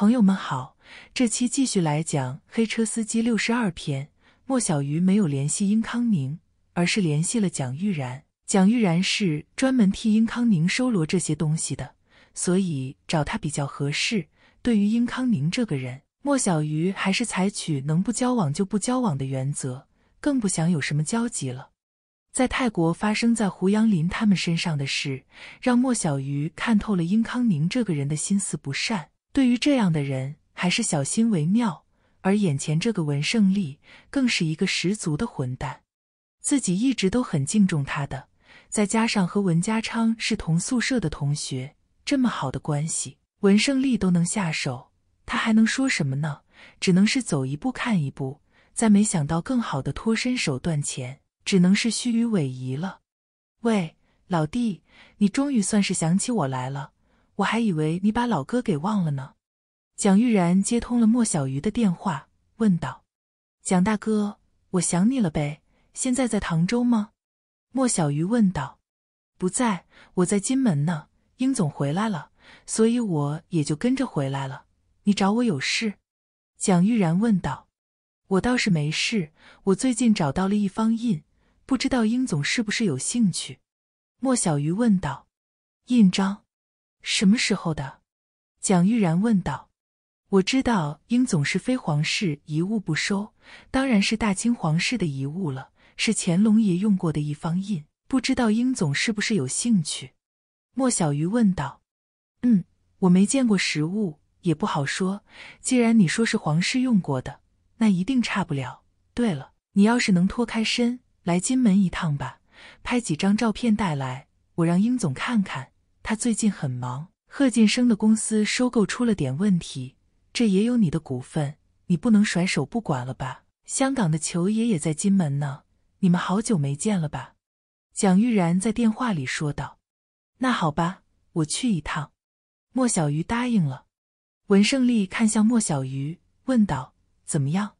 朋友们好，这期继续来讲《黑车司机》六十二篇。莫小鱼没有联系殷康宁，而是联系了蒋玉然。蒋玉然是专门替殷康宁收罗这些东西的，所以找他比较合适。对于殷康宁这个人，莫小鱼还是采取能不交往就不交往的原则，更不想有什么交集了。在泰国发生在胡杨林他们身上的事，让莫小鱼看透了殷康宁这个人的心思不善。对于这样的人，还是小心为妙。而眼前这个文胜利，更是一个十足的混蛋。自己一直都很敬重他的，再加上和文家昌是同宿舍的同学，这么好的关系，文胜利都能下手，他还能说什么呢？只能是走一步看一步，在没想到更好的脱身手段前，只能是虚与委蛇了。喂，老弟，你终于算是想起我来了。我还以为你把老哥给忘了呢。蒋玉然接通了莫小鱼的电话，问道：“蒋大哥，我想你了呗？现在在唐州吗？”莫小鱼问道：“不在，我在金门呢。英总回来了，所以我也就跟着回来了。你找我有事？”蒋玉然问道：“我倒是没事，我最近找到了一方印，不知道英总是不是有兴趣？”莫小鱼问道：“印章？”什么时候的？蒋玉然问道。我知道英总是非皇室遗物不收，当然是大清皇室的遗物了，是乾隆爷用过的一方印。不知道英总是不是有兴趣？莫小鱼问道。嗯，我没见过实物，也不好说。既然你说是皇室用过的，那一定差不了。对了，你要是能脱开身，来金门一趟吧，拍几张照片带来，我让英总看看。他最近很忙，贺晋生的公司收购出了点问题，这也有你的股份，你不能甩手不管了吧？香港的裘爷也在金门呢，你们好久没见了吧？蒋玉然在电话里说道：“那好吧，我去一趟。”莫小鱼答应了。文胜利看向莫小鱼，问道：“怎么样？”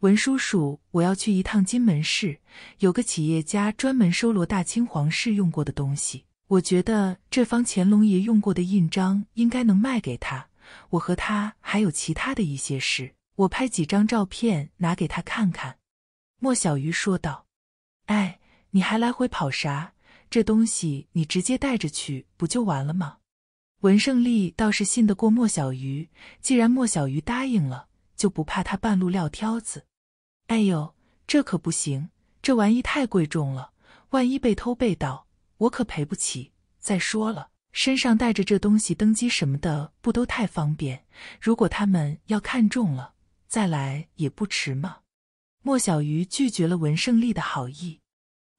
文叔叔，我要去一趟金门市，有个企业家专门收罗大清皇室用过的东西。我觉得这方乾隆爷用过的印章应该能卖给他。我和他还有其他的一些事，我拍几张照片拿给他看看。”莫小鱼说道。“哎，你还来回跑啥？这东西你直接带着去不就完了吗？”文胜利倒是信得过莫小鱼，既然莫小鱼答应了，就不怕他半路撂挑子。“哎呦，这可不行！这玩意太贵重了，万一被偷被盗。”我可赔不起。再说了，身上带着这东西登机什么的，不都太方便？如果他们要看中了，再来也不迟嘛。莫小鱼拒绝了文胜利的好意。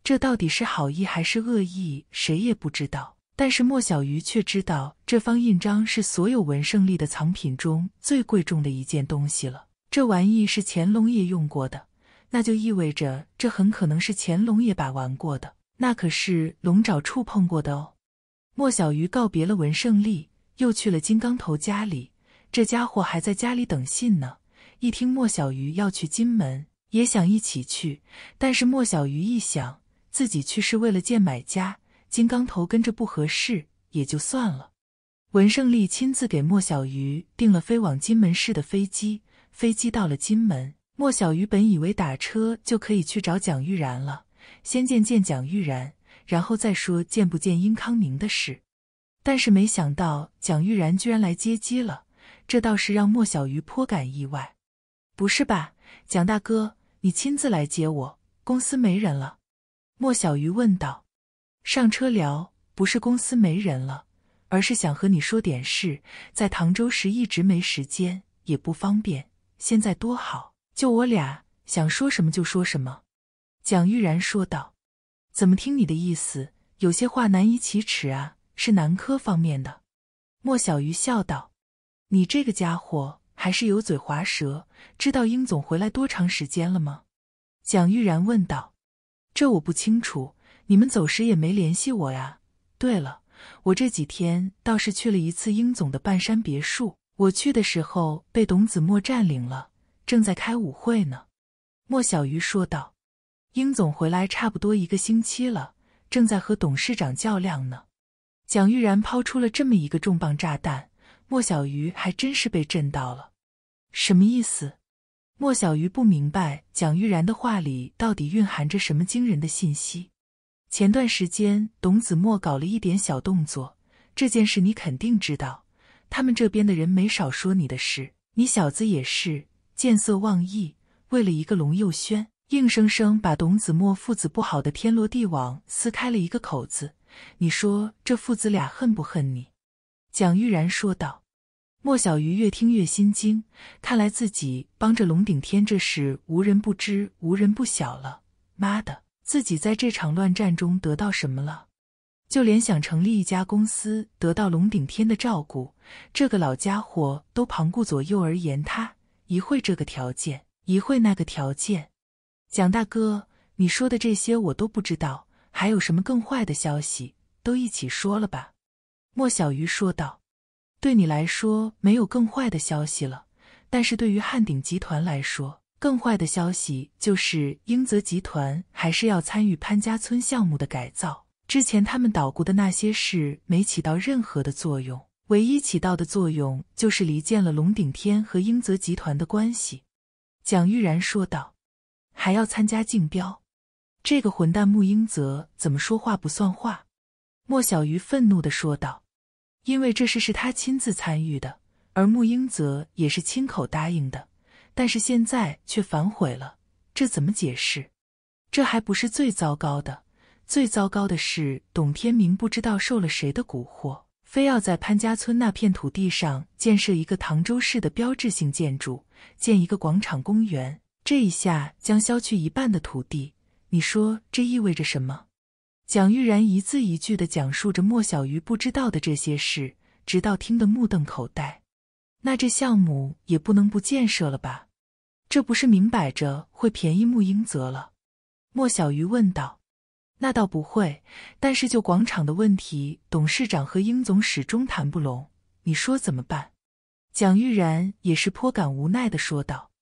这到底是好意还是恶意，谁也不知道。但是莫小鱼却知道，这方印章是所有文胜利的藏品中最贵重的一件东西了。这玩意是乾隆爷用过的，那就意味着这很可能是乾隆爷把玩过的。那可是龙爪触碰过的哦。莫小鱼告别了文胜利，又去了金刚头家里。这家伙还在家里等信呢。一听莫小鱼要去金门，也想一起去，但是莫小鱼一想，自己去是为了见买家，金刚头跟着不合适，也就算了。文胜利亲自给莫小鱼订了飞往金门市的飞机。飞机到了金门，莫小鱼本以为打车就可以去找蒋玉然了。先见见蒋玉然，然后再说见不见殷康宁的事。但是没想到蒋玉然居然来接机了，这倒是让莫小鱼颇感意外。不是吧，蒋大哥，你亲自来接我？公司没人了？莫小鱼问道。上车聊，不是公司没人了，而是想和你说点事。在唐州时一直没时间，也不方便。现在多好，就我俩，想说什么就说什么。蒋玉然说道：“怎么听你的意思，有些话难以启齿啊？是南科方面的。”莫小鱼笑道：“你这个家伙还是油嘴滑舌。知道英总回来多长时间了吗？”蒋玉然问道：“这我不清楚，你们走时也没联系我呀。”对了，我这几天倒是去了一次英总的半山别墅。我去的时候被董子墨占领了，正在开舞会呢。”莫小鱼说道。英总回来差不多一个星期了，正在和董事长较量呢。蒋玉然抛出了这么一个重磅炸弹，莫小鱼还真是被震到了。什么意思？莫小鱼不明白蒋玉然的话里到底蕴含着什么惊人的信息。前段时间，董子墨搞了一点小动作，这件事你肯定知道。他们这边的人没少说你的事，你小子也是见色忘义，为了一个龙佑轩。硬生生把董子墨父子不好的天罗地网撕开了一个口子，你说这父子俩恨不恨你？”蒋玉然说道。莫小鱼越听越心惊，看来自己帮着龙顶天这事无人不知，无人不晓了。妈的，自己在这场乱战中得到什么了？就连想成立一家公司，得到龙顶天的照顾，这个老家伙都旁顾左右而言他，一会这个条件，一会那个条件。蒋大哥，你说的这些我都不知道，还有什么更坏的消息？都一起说了吧。”莫小鱼说道。“对你来说没有更坏的消息了，但是对于汉鼎集团来说，更坏的消息就是英泽集团还是要参与潘家村项目的改造。之前他们捣鼓的那些事没起到任何的作用，唯一起到的作用就是离间了龙鼎天和英泽集团的关系。”蒋玉然说道。还要参加竞标，这个混蛋穆英泽怎么说话不算话？莫小鱼愤怒的说道：“因为这事是他亲自参与的，而穆英泽也是亲口答应的，但是现在却反悔了，这怎么解释？这还不是最糟糕的，最糟糕的是，董天明不知道受了谁的蛊惑，非要在潘家村那片土地上建设一个唐州市的标志性建筑，建一个广场公园。”这一下将削去一半的土地，你说这意味着什么？蒋玉然一字一句地讲述着莫小鱼不知道的这些事，直到听得目瞪口呆。那这项目也不能不建设了吧？这不是明摆着会便宜穆英泽了？莫小鱼问道。那倒不会，但是就广场的问题，董事长和英总始终谈不拢，你说怎么办？蒋玉然也是颇感无奈地说道。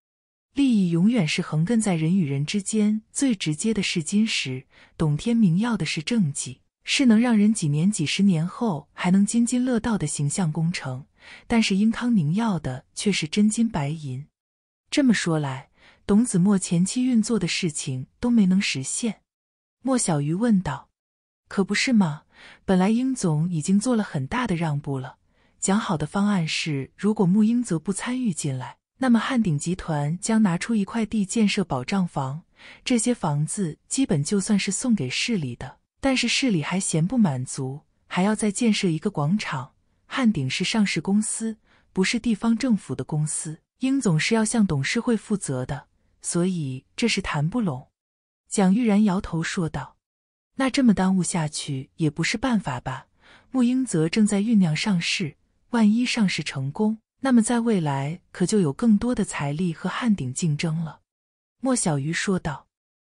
利益永远是横亘在人与人之间最直接的是金石。董天明要的是政绩，是能让人几年、几十年后还能津津乐道的形象工程；但是英康宁要的却是真金白银。这么说来，董子墨前期运作的事情都没能实现。莫小鱼问道：“可不是吗？本来英总已经做了很大的让步了，讲好的方案是，如果穆英泽不参与进来。”那么汉鼎集团将拿出一块地建设保障房，这些房子基本就算是送给市里的。但是市里还嫌不满足，还要再建设一个广场。汉鼎是上市公司，不是地方政府的公司，英总是要向董事会负责的，所以这是谈不拢。”蒋玉然摇头说道，“那这么耽误下去也不是办法吧？穆英泽正在酝酿上市，万一上市成功……那么在未来可就有更多的财力和汉鼎竞争了，莫小鱼说道。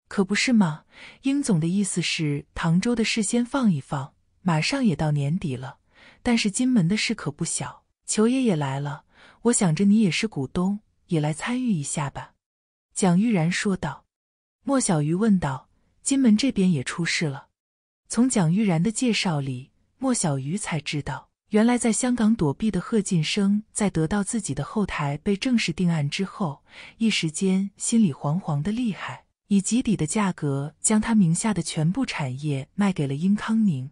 可不是吗？英总的意思是唐州的事先放一放，马上也到年底了，但是金门的事可不小，裘爷也来了，我想着你也是股东，也来参与一下吧。蒋玉然说道。莫小鱼问道：金门这边也出事了？从蒋玉然的介绍里，莫小鱼才知道。原来在香港躲避的贺晋生，在得到自己的后台被正式定案之后，一时间心里惶惶的厉害，以极低的价格将他名下的全部产业卖给了英康宁。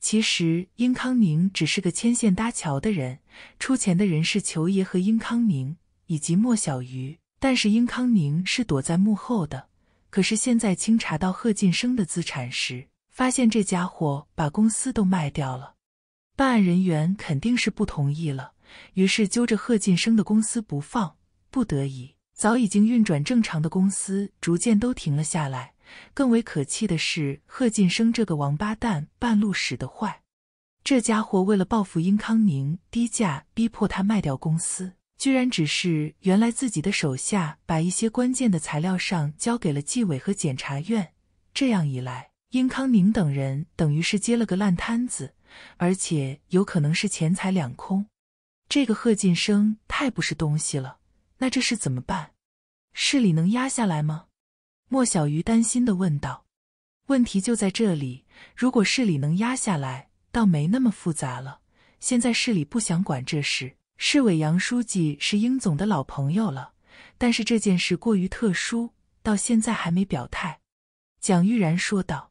其实，英康宁只是个牵线搭桥的人，出钱的人是裘爷和英康宁以及莫小鱼，但是英康宁是躲在幕后的。可是现在清查到贺晋生的资产时，发现这家伙把公司都卖掉了。办案人员肯定是不同意了，于是揪着贺晋生的公司不放。不得已，早已经运转正常的公司逐渐都停了下来。更为可气的是，贺晋生这个王八蛋半路使得坏。这家伙为了报复殷康宁，低价逼迫他卖掉公司，居然只是原来自己的手下把一些关键的材料上交给了纪委和检察院。这样一来，殷康宁等人等于是接了个烂摊子。而且有可能是钱财两空，这个贺晋生太不是东西了。那这事怎么办？市里能压下来吗？莫小鱼担心地问道。问题就在这里，如果市里能压下来，倒没那么复杂了。现在市里不想管这事，市委杨书记是英总的老朋友了，但是这件事过于特殊，到现在还没表态。蒋玉然说道。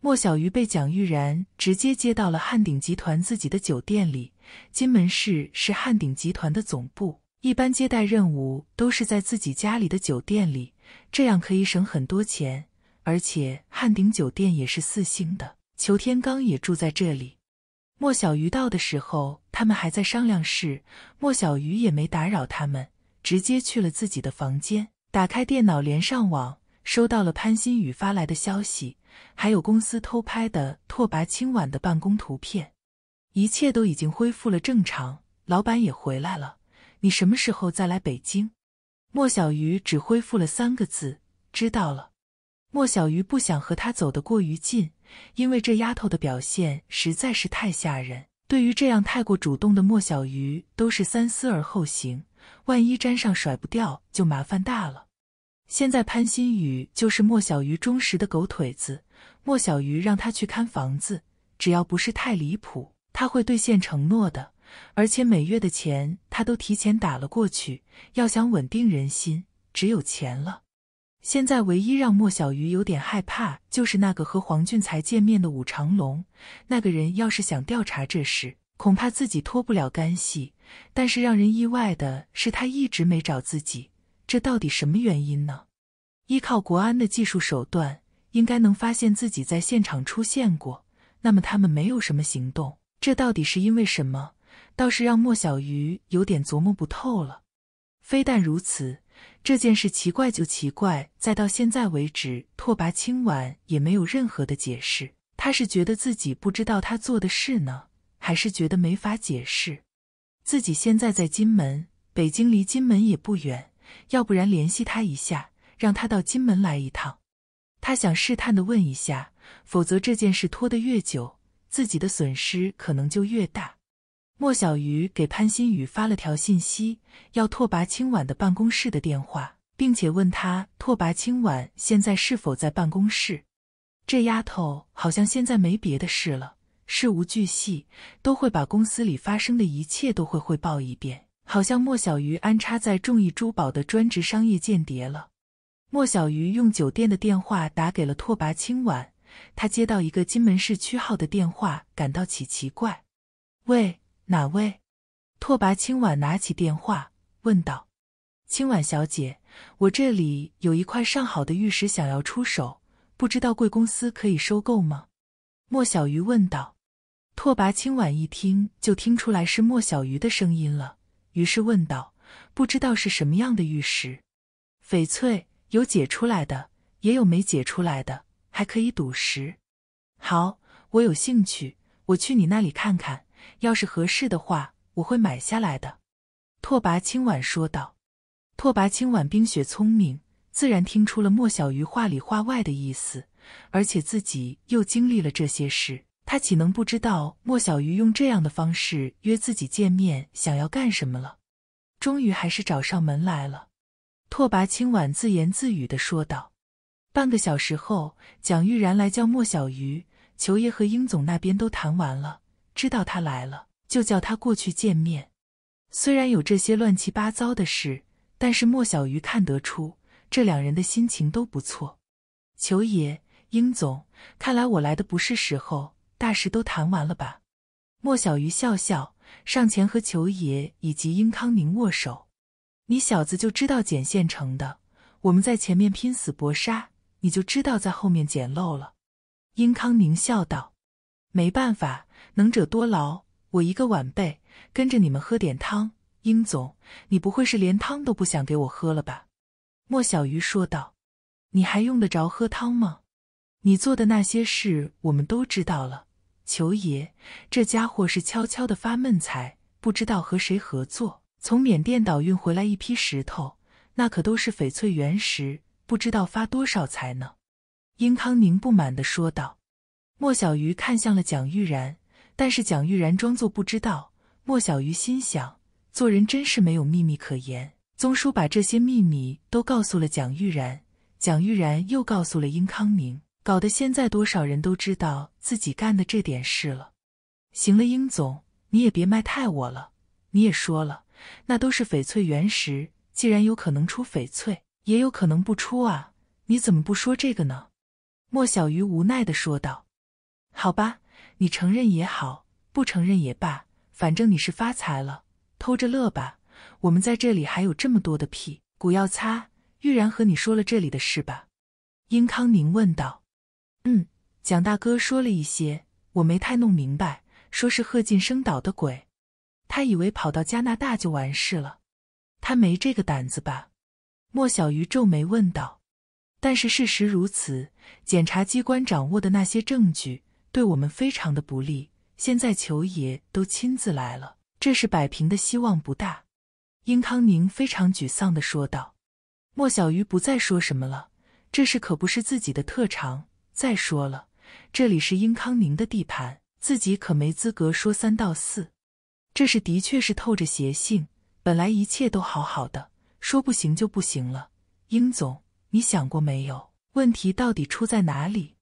莫小鱼被蒋玉然直接接到了汉鼎集团自己的酒店里。金门市是汉鼎集团的总部，一般接待任务都是在自己家里的酒店里，这样可以省很多钱。而且汉鼎酒店也是四星的，裘天刚也住在这里。莫小鱼到的时候，他们还在商量事，莫小鱼也没打扰他们，直接去了自己的房间，打开电脑连上网，收到了潘新雨发来的消息。还有公司偷拍的拓跋清婉的办公图片，一切都已经恢复了正常，老板也回来了。你什么时候再来北京？莫小鱼只恢复了三个字：知道了。莫小鱼不想和他走得过于近，因为这丫头的表现实在是太吓人。对于这样太过主动的莫小鱼，都是三思而后行，万一沾上甩不掉，就麻烦大了。现在潘新宇就是莫小鱼忠实的狗腿子。莫小鱼让他去看房子，只要不是太离谱，他会兑现承诺的。而且每月的钱他都提前打了过去。要想稳定人心，只有钱了。现在唯一让莫小鱼有点害怕，就是那个和黄俊才见面的武长龙。那个人要是想调查这事，恐怕自己脱不了干系。但是让人意外的是，他一直没找自己。这到底什么原因呢？依靠国安的技术手段，应该能发现自己在现场出现过。那么他们没有什么行动，这到底是因为什么？倒是让莫小鱼有点琢磨不透了。非但如此，这件事奇怪就奇怪，再到现在为止，拓跋清婉也没有任何的解释。他是觉得自己不知道他做的事呢，还是觉得没法解释？自己现在在金门，北京离金门也不远。要不然联系他一下，让他到金门来一趟。他想试探的问一下，否则这件事拖得越久，自己的损失可能就越大。莫小鱼给潘新宇发了条信息，要拓跋清婉的办公室的电话，并且问他拓跋清婉现在是否在办公室。这丫头好像现在没别的事了，事无巨细都会把公司里发生的一切都会汇报一遍。好像莫小鱼安插在众意珠宝的专职商业间谍了。莫小鱼用酒店的电话打给了拓跋清婉，他接到一个金门市区号的电话，感到起奇怪。喂，哪位？拓跋清婉拿起电话问道：“清婉小姐，我这里有一块上好的玉石，想要出手，不知道贵公司可以收购吗？”莫小鱼问道。拓跋清婉一听就听出来是莫小鱼的声音了。于是问道：“不知道是什么样的玉石？翡翠有解出来的，也有没解出来的，还可以赌石。好，我有兴趣，我去你那里看看。要是合适的话，我会买下来的。”拓跋青婉说道。拓跋青婉冰雪聪明，自然听出了莫小鱼话里话外的意思，而且自己又经历了这些事。他岂能不知道莫小鱼用这样的方式约自己见面，想要干什么了？终于还是找上门来了。拓跋清婉自言自语的说道。半个小时后，蒋玉然来叫莫小鱼，裘爷和英总那边都谈完了，知道他来了，就叫他过去见面。虽然有这些乱七八糟的事，但是莫小鱼看得出，这两人的心情都不错。裘爷、英总，看来我来的不是时候。大事都谈完了吧？莫小鱼笑笑上前和裘爷以及英康宁握手。你小子就知道捡现成的，我们在前面拼死搏杀，你就知道在后面捡漏了。英康宁笑道：“没办法，能者多劳，我一个晚辈跟着你们喝点汤。”英总，你不会是连汤都不想给我喝了吧？”莫小鱼说道：“你还用得着喝汤吗？你做的那些事我们都知道了。”求爷，这家伙是悄悄的发闷财，不知道和谁合作，从缅甸倒运回来一批石头，那可都是翡翠原石，不知道发多少财呢。英康宁不满的说道。莫小鱼看向了蒋玉然，但是蒋玉然装作不知道。莫小鱼心想，做人真是没有秘密可言。宗叔把这些秘密都告诉了蒋玉然，蒋玉然又告诉了英康宁。搞得现在多少人都知道自己干的这点事了。行了，英总，你也别卖太我了。你也说了，那都是翡翠原石，既然有可能出翡翠，也有可能不出啊。你怎么不说这个呢？莫小鱼无奈的说道。好吧，你承认也好，不承认也罢，反正你是发财了，偷着乐吧。我们在这里还有这么多的屁股要擦。玉然和你说了这里的事吧？英康宁问道。嗯，蒋大哥说了一些，我没太弄明白，说是贺晋生捣的鬼，他以为跑到加拿大就完事了，他没这个胆子吧？莫小鱼皱眉问道。但是事实如此，检察机关掌握的那些证据对我们非常的不利，现在裘爷都亲自来了，这事摆平的希望不大。英康宁非常沮丧地说道。莫小鱼不再说什么了，这事可不是自己的特长。再说了，这里是英康宁的地盘，自己可没资格说三道四。这事的确是透着邪性，本来一切都好好的，说不行就不行了。英总，你想过没有？问题到底出在哪里？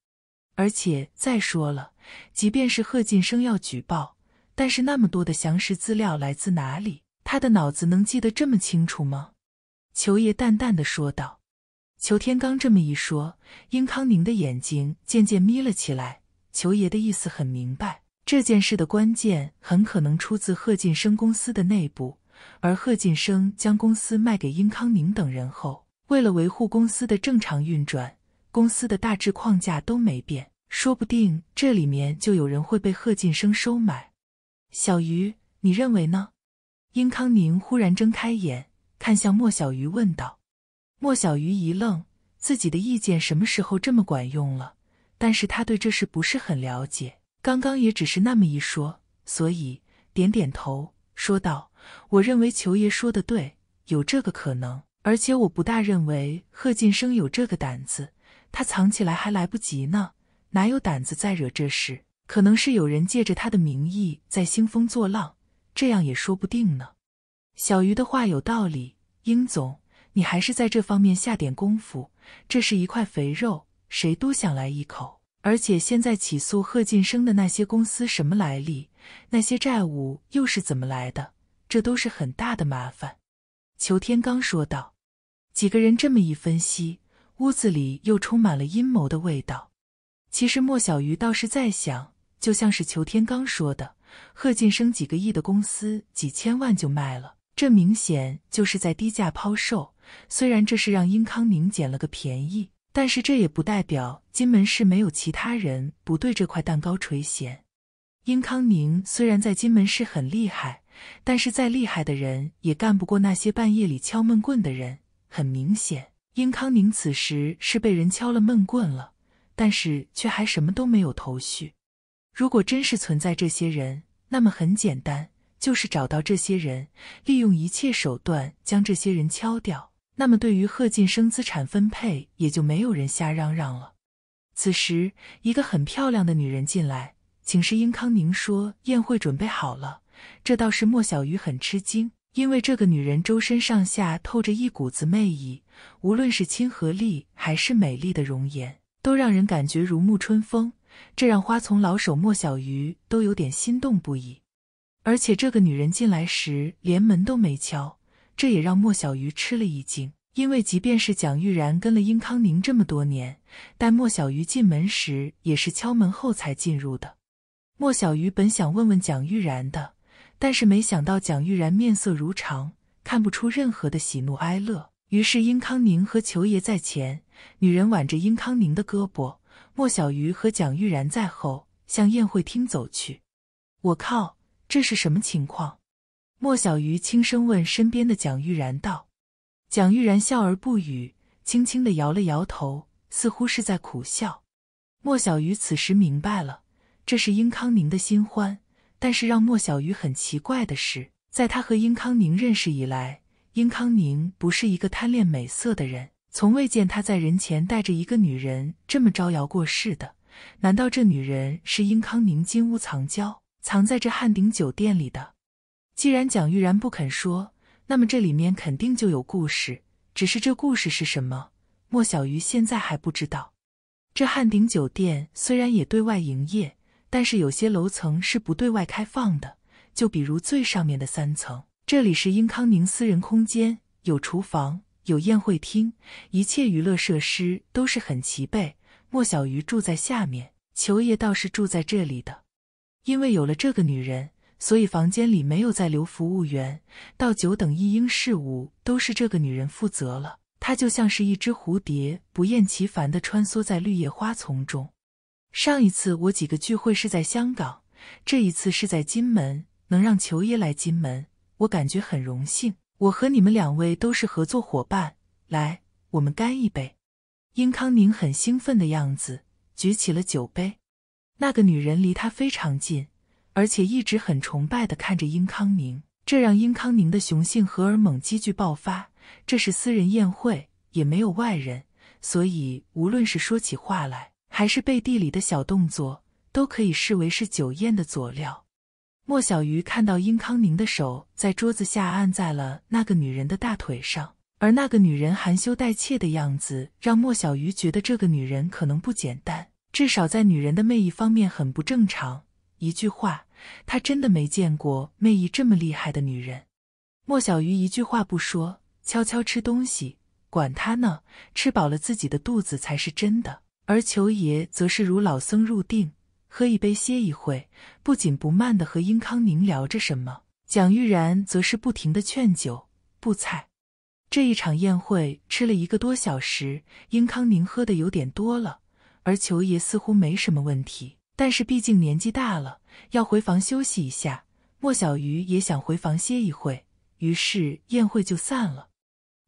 而且再说了，即便是贺晋生要举报，但是那么多的详实资料来自哪里？他的脑子能记得这么清楚吗？裘爷淡淡的说道。裘天刚这么一说，英康宁的眼睛渐渐眯了起来。裘爷的意思很明白，这件事的关键很可能出自贺晋生公司的内部。而贺晋生将公司卖给英康宁等人后，为了维护公司的正常运转，公司的大致框架都没变。说不定这里面就有人会被贺晋生收买。小鱼，你认为呢？英康宁忽然睁开眼，看向莫小鱼，问道。莫小鱼一愣，自己的意见什么时候这么管用了？但是他对这事不是很了解，刚刚也只是那么一说，所以点点头说道：“我认为裘爷说的对，有这个可能。而且我不大认为贺晋生有这个胆子，他藏起来还来不及呢，哪有胆子再惹这事？可能是有人借着他的名义在兴风作浪，这样也说不定呢。”小鱼的话有道理，英总。你还是在这方面下点功夫，这是一块肥肉，谁都想来一口。而且现在起诉贺晋生的那些公司什么来历，那些债务又是怎么来的，这都是很大的麻烦。”裘天刚说道。几个人这么一分析，屋子里又充满了阴谋的味道。其实莫小鱼倒是在想，就像是裘天刚说的，贺晋生几个亿的公司几千万就卖了，这明显就是在低价抛售。虽然这是让殷康宁捡了个便宜，但是这也不代表金门市没有其他人不对这块蛋糕垂涎。殷康宁虽然在金门市很厉害，但是再厉害的人也干不过那些半夜里敲闷棍的人。很明显，殷康宁此时是被人敲了闷棍了，但是却还什么都没有头绪。如果真是存在这些人，那么很简单，就是找到这些人，利用一切手段将这些人敲掉。那么，对于贺晋生资产分配，也就没有人瞎嚷嚷了。此时，一个很漂亮的女人进来，请示英康宁说：“宴会准备好了。”这倒是莫小鱼很吃惊，因为这个女人周身上下透着一股子魅意，无论是亲和力还是美丽的容颜，都让人感觉如沐春风。这让花丛老手莫小鱼都有点心动不已。而且，这个女人进来时连门都没敲。这也让莫小鱼吃了一惊，因为即便是蒋玉然跟了殷康宁这么多年，带莫小鱼进门时也是敲门后才进入的。莫小鱼本想问问蒋玉然的，但是没想到蒋玉然面色如常，看不出任何的喜怒哀乐。于是，殷康宁和裘爷在前，女人挽着殷康宁的胳膊，莫小鱼和蒋玉然在后，向宴会厅走去。我靠，这是什么情况？莫小鱼轻声问身边的蒋玉然道：“蒋玉然笑而不语，轻轻的摇了摇头，似乎是在苦笑。”莫小鱼此时明白了，这是殷康宁的新欢。但是让莫小鱼很奇怪的是，在他和殷康宁认识以来，殷康宁不是一个贪恋美色的人，从未见他在人前带着一个女人这么招摇过市的。难道这女人是殷康宁金屋藏娇，藏在这汉鼎酒店里的？既然蒋玉然不肯说，那么这里面肯定就有故事。只是这故事是什么，莫小鱼现在还不知道。这汉鼎酒店虽然也对外营业，但是有些楼层是不对外开放的。就比如最上面的三层，这里是英康宁私人空间，有厨房，有宴会厅，一切娱乐设施都是很齐备。莫小鱼住在下面，裘爷倒是住在这里的，因为有了这个女人。所以房间里没有再留服务员，倒酒等一应事务都是这个女人负责了。她就像是一只蝴蝶，不厌其烦地穿梭在绿叶花丛中。上一次我几个聚会是在香港，这一次是在金门，能让裘爷来金门，我感觉很荣幸。我和你们两位都是合作伙伴，来，我们干一杯。殷康宁很兴奋的样子，举起了酒杯。那个女人离他非常近。而且一直很崇拜的看着殷康宁，这让殷康宁的雄性荷尔蒙急剧爆发。这是私人宴会，也没有外人，所以无论是说起话来，还是背地里的小动作，都可以视为是酒宴的佐料。莫小鱼看到殷康宁的手在桌子下按在了那个女人的大腿上，而那个女人含羞带怯的样子，让莫小鱼觉得这个女人可能不简单，至少在女人的魅力方面很不正常。一句话。他真的没见过魅姨这么厉害的女人。莫小鱼一句话不说，悄悄吃东西，管他呢，吃饱了自己的肚子才是真的。而裘爷则是如老僧入定，喝一杯，歇一会，不紧不慢的和殷康宁聊着什么。蒋玉然则是不停的劝酒、布菜。这一场宴会吃了一个多小时，殷康宁喝的有点多了，而裘爷似乎没什么问题。但是毕竟年纪大了，要回房休息一下。莫小鱼也想回房歇一会，于是宴会就散了。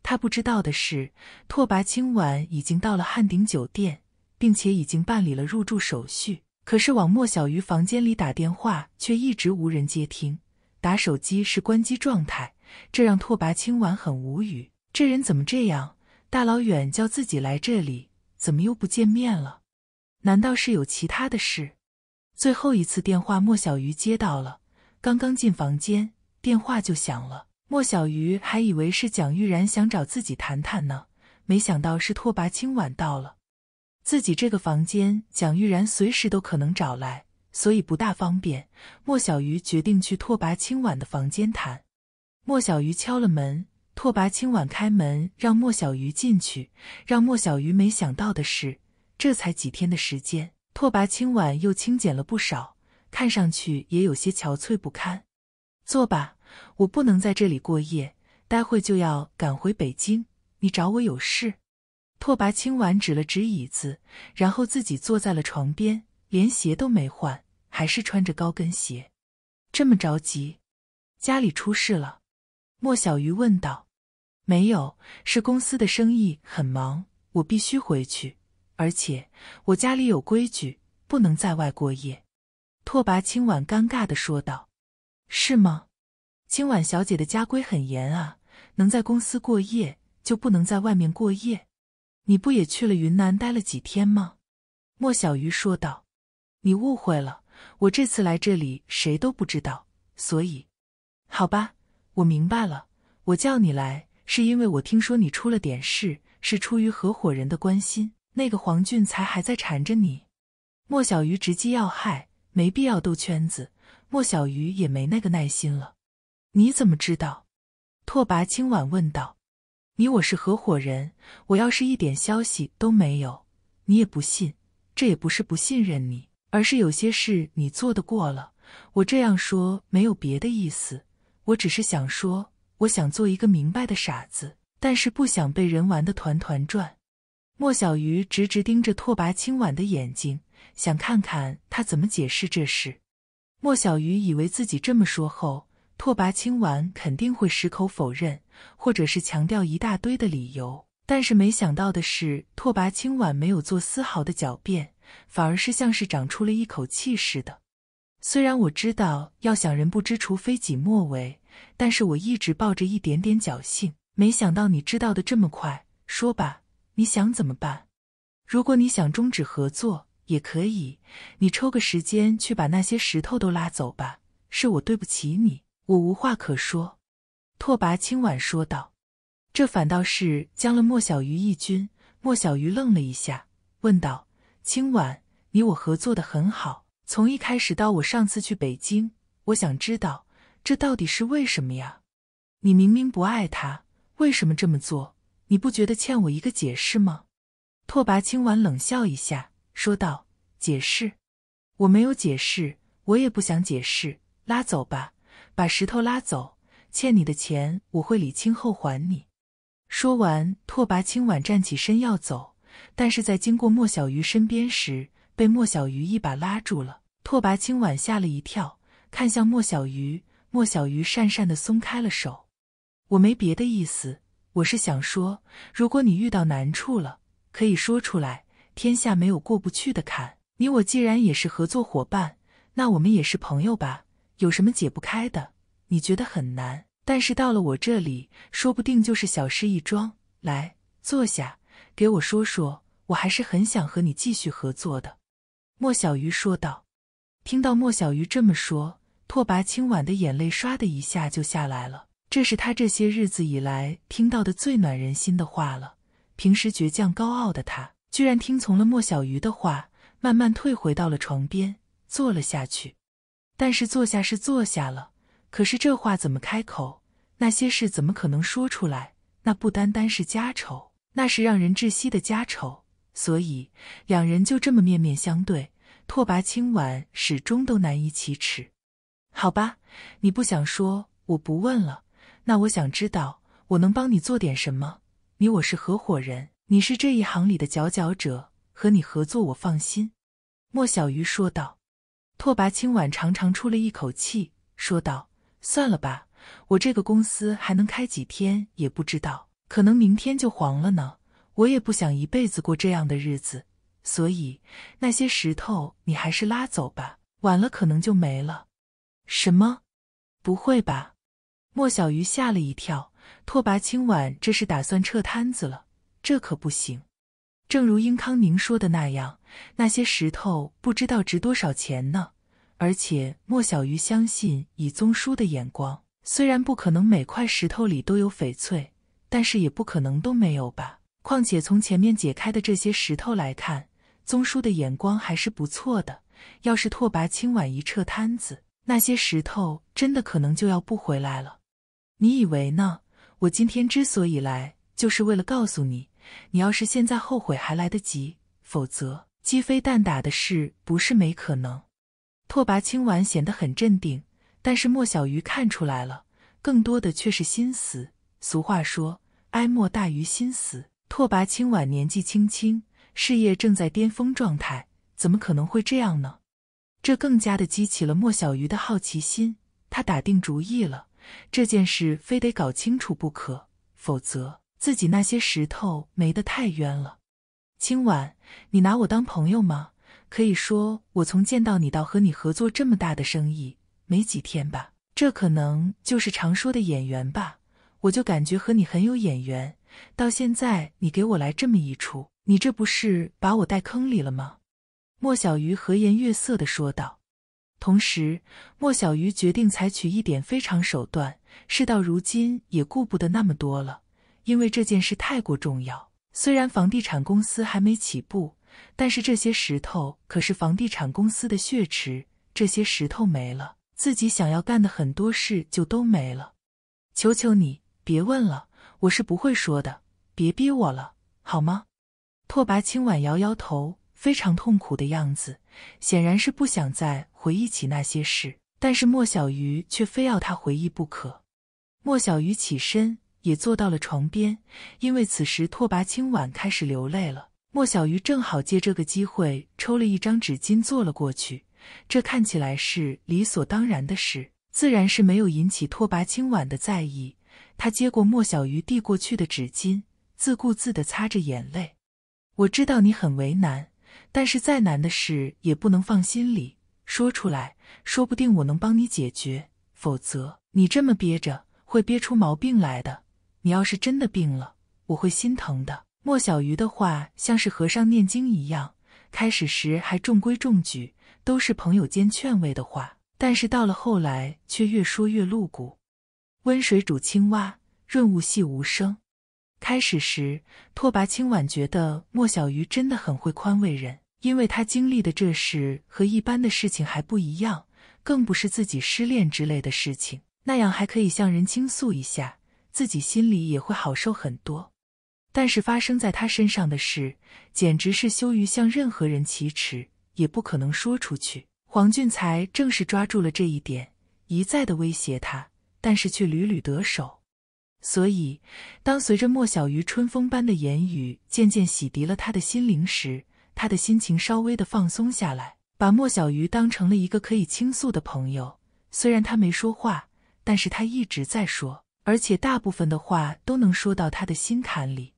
他不知道的是，拓跋清婉已经到了汉鼎酒店，并且已经办理了入住手续。可是往莫小鱼房间里打电话，却一直无人接听。打手机是关机状态，这让拓跋清婉很无语。这人怎么这样？大老远叫自己来这里，怎么又不见面了？难道是有其他的事？最后一次电话，莫小鱼接到了。刚刚进房间，电话就响了。莫小鱼还以为是蒋玉然想找自己谈谈呢，没想到是拓跋清婉到了。自己这个房间，蒋玉然随时都可能找来，所以不大方便。莫小鱼决定去拓跋清婉的房间谈。莫小鱼敲了门，拓跋清婉开门让莫小鱼进去。让莫小鱼没想到的是，这才几天的时间。拓跋清婉又清减了不少，看上去也有些憔悴不堪。坐吧，我不能在这里过夜，待会就要赶回北京。你找我有事？拓跋清婉指了指椅子，然后自己坐在了床边，连鞋都没换，还是穿着高跟鞋。这么着急？家里出事了？莫小鱼问道。没有，是公司的生意很忙，我必须回去。而且我家里有规矩，不能在外过夜。”拓跋清婉尴尬的说道。“是吗？清婉小姐的家规很严啊，能在公司过夜就不能在外面过夜。你不也去了云南待了几天吗？”莫小鱼说道。“你误会了，我这次来这里谁都不知道，所以，好吧，我明白了。我叫你来是因为我听说你出了点事，是出于合伙人的关心。”那个黄俊才还在缠着你，莫小鱼直击要害，没必要兜圈子。莫小鱼也没那个耐心了。你怎么知道？拓跋清婉问道。你我是合伙人，我要是一点消息都没有，你也不信。这也不是不信任你，而是有些事你做得过了。我这样说没有别的意思，我只是想说，我想做一个明白的傻子，但是不想被人玩的团团转。莫小鱼直直盯着拓跋清婉的眼睛，想看看他怎么解释这事。莫小鱼以为自己这么说后，拓跋清婉肯定会矢口否认，或者是强调一大堆的理由。但是没想到的是，拓跋清婉没有做丝毫的狡辩，反而是像是长出了一口气似的。虽然我知道要想人不知，除非己莫为，但是我一直抱着一点点侥幸。没想到你知道的这么快，说吧。你想怎么办？如果你想终止合作，也可以。你抽个时间去把那些石头都拉走吧。是我对不起你，我无话可说。”拓跋清婉说道。这反倒是将了莫小鱼一军。莫小鱼愣了一下，问道：“清婉，你我合作的很好，从一开始到我上次去北京，我想知道这到底是为什么呀？你明明不爱他，为什么这么做？”你不觉得欠我一个解释吗？拓跋清婉冷笑一下，说道：“解释？我没有解释，我也不想解释。拉走吧，把石头拉走。欠你的钱，我会理清后还你。”说完，拓跋清婉站起身要走，但是在经过莫小鱼身边时，被莫小鱼一把拉住了。拓跋清婉吓了一跳，看向莫小鱼，莫小鱼讪讪的松开了手：“我没别的意思。”我是想说，如果你遇到难处了，可以说出来。天下没有过不去的坎。你我既然也是合作伙伴，那我们也是朋友吧。有什么解不开的，你觉得很难，但是到了我这里，说不定就是小事一桩。来，坐下，给我说说。我还是很想和你继续合作的。”莫小鱼说道。听到莫小鱼这么说，拓跋清婉的眼泪唰的一下就下来了。这是他这些日子以来听到的最暖人心的话了。平时倔强高傲的他，居然听从了莫小鱼的话，慢慢退回到了床边，坐了下去。但是坐下是坐下了，可是这话怎么开口？那些事怎么可能说出来？那不单单是家丑，那是让人窒息的家丑。所以两人就这么面面相对，拓跋清婉始终都难以启齿。好吧，你不想说，我不问了。那我想知道，我能帮你做点什么？你我是合伙人，你是这一行里的佼佼者，和你合作我放心。”莫小鱼说道。拓跋清婉长长出了一口气，说道：“算了吧，我这个公司还能开几天也不知道，可能明天就黄了呢。我也不想一辈子过这样的日子，所以那些石头你还是拉走吧，晚了可能就没了。”“什么？不会吧？”莫小鱼吓了一跳，拓跋清婉这是打算撤摊子了，这可不行。正如英康宁说的那样，那些石头不知道值多少钱呢。而且莫小鱼相信，以宗叔的眼光，虽然不可能每块石头里都有翡翠，但是也不可能都没有吧。况且从前面解开的这些石头来看，宗叔的眼光还是不错的。要是拓跋清婉一撤摊子，那些石头真的可能就要不回来了。你以为呢？我今天之所以来，就是为了告诉你，你要是现在后悔还来得及，否则鸡飞蛋打的事不是没可能。拓跋清婉显得很镇定，但是莫小鱼看出来了，更多的却是心死。俗话说，哀莫大于心死。拓跋清婉年纪轻轻，事业正在巅峰状态，怎么可能会这样呢？这更加的激起了莫小鱼的好奇心，他打定主意了。这件事非得搞清楚不可，否则自己那些石头没得太冤了。清婉，你拿我当朋友吗？可以说我从见到你到和你合作这么大的生意，没几天吧？这可能就是常说的演员吧？我就感觉和你很有眼缘，到现在你给我来这么一出，你这不是把我带坑里了吗？莫小鱼和颜悦色的说道。同时，莫小鱼决定采取一点非常手段。事到如今，也顾不得那么多了，因为这件事太过重要。虽然房地产公司还没起步，但是这些石头可是房地产公司的血池。这些石头没了，自己想要干的很多事就都没了。求求你，别问了，我是不会说的，别逼我了，好吗？拓跋清婉摇摇头，非常痛苦的样子，显然是不想再。回忆起那些事，但是莫小鱼却非要他回忆不可。莫小鱼起身，也坐到了床边，因为此时拓跋清婉开始流泪了。莫小鱼正好借这个机会抽了一张纸巾，坐了过去。这看起来是理所当然的事，自然是没有引起拓跋清婉的在意。他接过莫小鱼递过去的纸巾，自顾自地擦着眼泪。我知道你很为难，但是再难的事也不能放心里。说出来，说不定我能帮你解决。否则你这么憋着，会憋出毛病来的。你要是真的病了，我会心疼的。莫小鱼的话像是和尚念经一样，开始时还中规中矩，都是朋友间劝慰的话。但是到了后来，却越说越露骨。温水煮青蛙，润物细无声。开始时，拓跋清婉觉得莫小鱼真的很会宽慰人。因为他经历的这事和一般的事情还不一样，更不是自己失恋之类的事情，那样还可以向人倾诉一下，自己心里也会好受很多。但是发生在他身上的事，简直是羞于向任何人启齿，也不可能说出去。黄俊才正是抓住了这一点，一再的威胁他，但是却屡屡得手。所以，当随着莫小鱼春风般的言语渐渐洗涤了他的心灵时，他的心情稍微的放松下来，把莫小鱼当成了一个可以倾诉的朋友。虽然他没说话，但是他一直在说，而且大部分的话都能说到他的心坎里。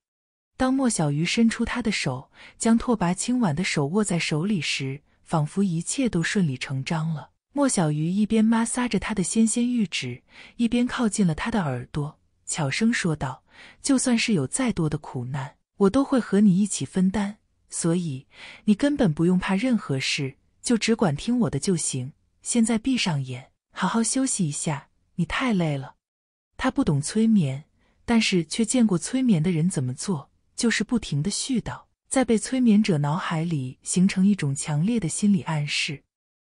当莫小鱼伸出他的手，将拓跋清婉的手握在手里时，仿佛一切都顺理成章了。莫小鱼一边摩挲着他的纤纤玉指，一边靠近了他的耳朵，悄声说道：“就算是有再多的苦难，我都会和你一起分担。”所以你根本不用怕任何事，就只管听我的就行。现在闭上眼，好好休息一下，你太累了。他不懂催眠，但是却见过催眠的人怎么做，就是不停的絮叨，在被催眠者脑海里形成一种强烈的心理暗示。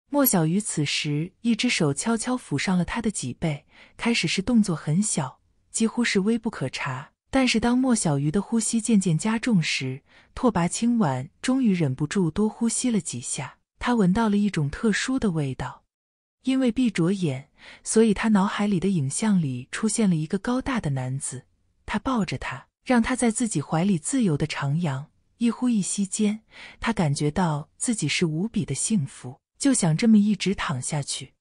莫小鱼此时一只手悄悄抚上了他的脊背，开始是动作很小，几乎是微不可察。但是，当莫小鱼的呼吸渐渐加重时，拓跋青婉终于忍不住多呼吸了几下。她闻到了一种特殊的味道，因为闭着眼，所以他脑海里的影像里出现了一个高大的男子，他抱着他，让他在自己怀里自由的徜徉。一呼一吸间，他感觉到自己是无比的幸福，就想这么一直躺下去。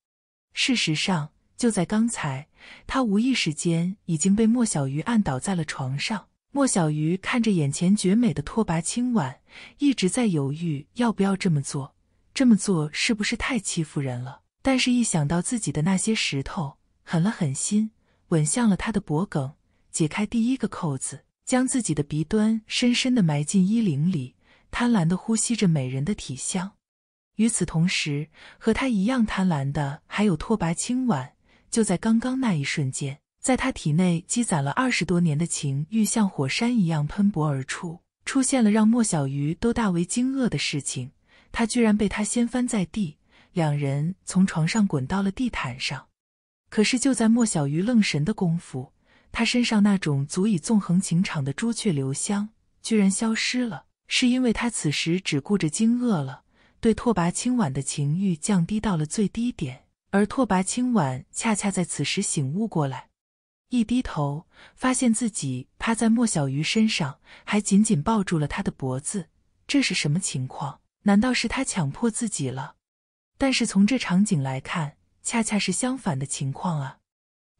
事实上，就在刚才，他无意识间已经被莫小鱼按倒在了床上。莫小鱼看着眼前绝美的拓跋清婉，一直在犹豫要不要这么做，这么做是不是太欺负人了？但是，一想到自己的那些石头，狠了狠心，吻向了他的脖颈，解开第一个扣子，将自己的鼻端深深的埋进衣领里，贪婪的呼吸着美人的体香。与此同时，和他一样贪婪的还有拓跋清婉。就在刚刚那一瞬间，在他体内积攒了二十多年的情欲像火山一样喷薄而出，出现了让莫小鱼都大为惊愕的事情：他居然被他掀翻在地，两人从床上滚到了地毯上。可是就在莫小鱼愣神的功夫，他身上那种足以纵横情场的朱雀留香居然消失了，是因为他此时只顾着惊愕了，对拓跋清婉的情欲降低到了最低点。而拓跋清婉恰恰在此时醒悟过来，一低头，发现自己趴在莫小鱼身上，还紧紧抱住了他的脖子。这是什么情况？难道是他强迫自己了？但是从这场景来看，恰恰是相反的情况啊！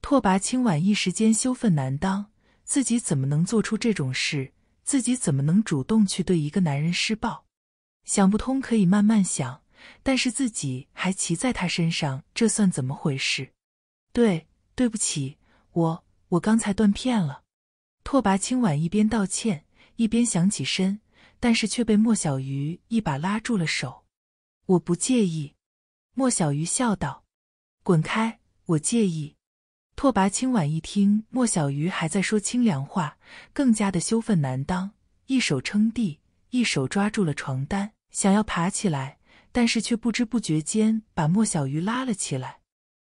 拓跋清婉一时间羞愤难当，自己怎么能做出这种事？自己怎么能主动去对一个男人施暴？想不通可以慢慢想。但是自己还骑在他身上，这算怎么回事？对，对不起，我我刚才断片了。拓跋清婉一边道歉，一边想起身，但是却被莫小鱼一把拉住了手。我不介意，莫小鱼笑道。滚开，我介意。拓跋清婉一听莫小鱼还在说清凉话，更加的羞愤难当，一手撑地，一手抓住了床单，想要爬起来。但是却不知不觉间把莫小鱼拉了起来，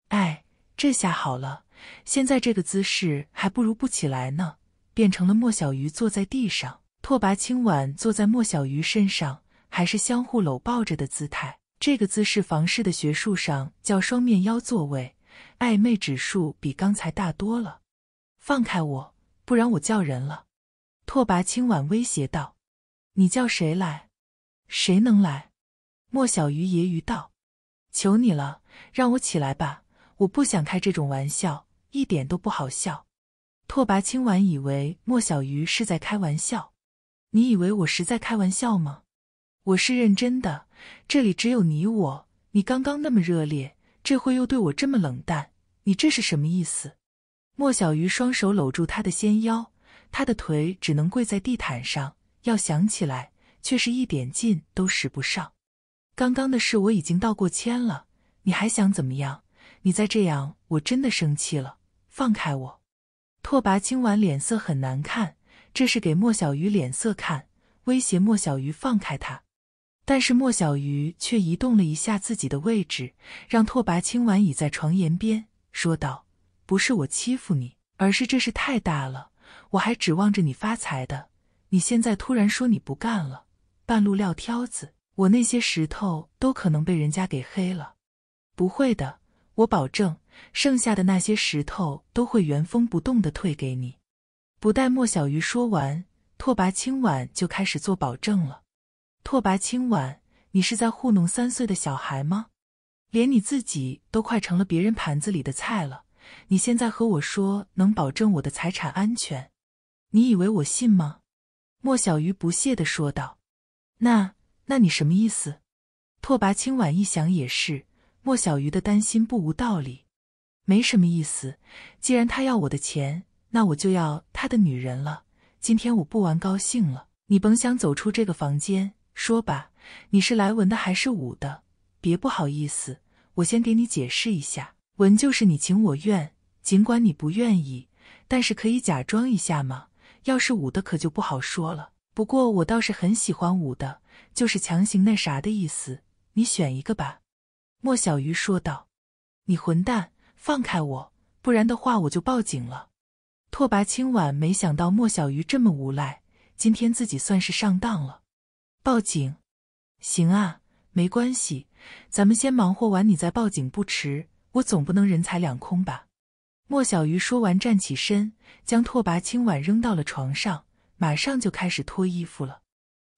哎，这下好了，现在这个姿势还不如不起来呢，变成了莫小鱼坐在地上，拓跋青婉坐在莫小鱼身上，还是相互搂抱着的姿态。这个姿势，房事的学术上叫双面腰座位，暧昧指数比刚才大多了。放开我，不然我叫人了！拓跋青婉威胁道：“你叫谁来？谁能来？”莫小鱼揶揄道：“求你了，让我起来吧，我不想开这种玩笑，一点都不好笑。”拓跋清婉以为莫小鱼是在开玩笑。“你以为我是在开玩笑吗？我是认真的。这里只有你我，你刚刚那么热烈，这会又对我这么冷淡，你这是什么意思？”莫小鱼双手搂住他的纤腰，他的腿只能跪在地毯上，要想起来，却是一点劲都使不上。刚刚的事我已经道过歉了，你还想怎么样？你再这样，我真的生气了！放开我！拓跋清婉脸色很难看，这是给莫小鱼脸色看，威胁莫小鱼放开他。但是莫小鱼却移动了一下自己的位置，让拓跋清婉倚在床沿边，说道：“不是我欺负你，而是这事太大了，我还指望着你发财的。你现在突然说你不干了，半路撂挑子。”我那些石头都可能被人家给黑了，不会的，我保证，剩下的那些石头都会原封不动的退给你。不待莫小鱼说完，拓跋清婉就开始做保证了。拓跋清婉，你是在糊弄三岁的小孩吗？连你自己都快成了别人盘子里的菜了，你现在和我说能保证我的财产安全，你以为我信吗？莫小鱼不屑的说道。那。那你什么意思？拓跋清婉一想也是，莫小鱼的担心不无道理。没什么意思，既然他要我的钱，那我就要他的女人了。今天我不玩高兴了，你甭想走出这个房间。说吧，你是来文的还是武的？别不好意思，我先给你解释一下，文就是你情我愿，尽管你不愿意，但是可以假装一下嘛。要是武的，可就不好说了。不过我倒是很喜欢武的。就是强行那啥的意思，你选一个吧。”莫小鱼说道。“你混蛋，放开我，不然的话我就报警了。”拓跋清婉没想到莫小鱼这么无赖，今天自己算是上当了。报警？行啊，没关系，咱们先忙活完，你再报警不迟。我总不能人财两空吧？”莫小鱼说完，站起身，将拓跋清婉扔到了床上，马上就开始脱衣服了。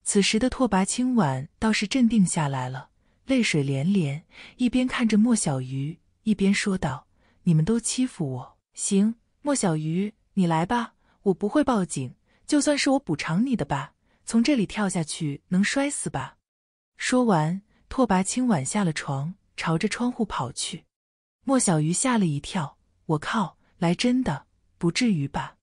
此时的拓跋清婉倒是镇定下来了，泪水连连，一边看着莫小鱼，一边说道：“你们都欺负我，行，莫小鱼，你来吧，我不会报警，就算是我补偿你的吧。从这里跳下去能摔死吧？”说完，拓跋清婉下了床，朝着窗户跑去。莫小鱼吓了一跳：“我靠，来真的？不至于吧？”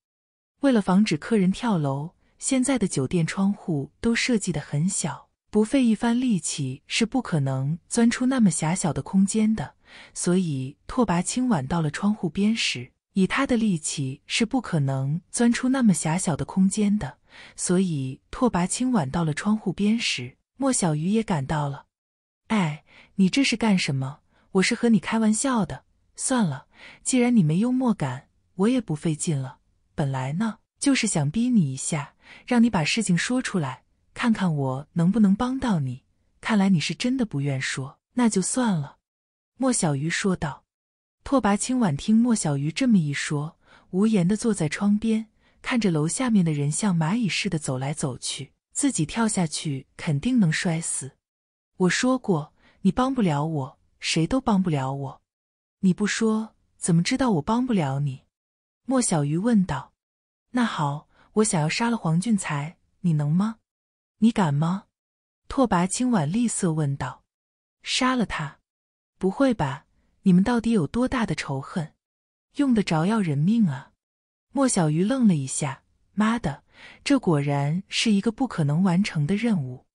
为了防止客人跳楼。现在的酒店窗户都设计得很小，不费一番力气是不可能钻出那么狭小的空间的。所以拓跋青晚到了窗户边时，以他的力气是不可能钻出那么狭小的空间的。所以拓跋青晚到了窗户边时，莫小鱼也赶到了。哎，你这是干什么？我是和你开玩笑的。算了，既然你没幽默感，我也不费劲了。本来呢，就是想逼你一下。让你把事情说出来，看看我能不能帮到你。看来你是真的不愿说，那就算了。”莫小鱼说道。拓跋清婉听莫小鱼这么一说，无言的坐在窗边，看着楼下面的人像蚂蚁似的走来走去，自己跳下去肯定能摔死。我说过，你帮不了我，谁都帮不了我。你不说，怎么知道我帮不了你？”莫小鱼问道。“那好。”我想要杀了黄俊才，你能吗？你敢吗？拓跋青婉厉色问道：“杀了他？不会吧？你们到底有多大的仇恨？用得着要人命啊？”莫小鱼愣了一下：“妈的，这果然是一个不可能完成的任务。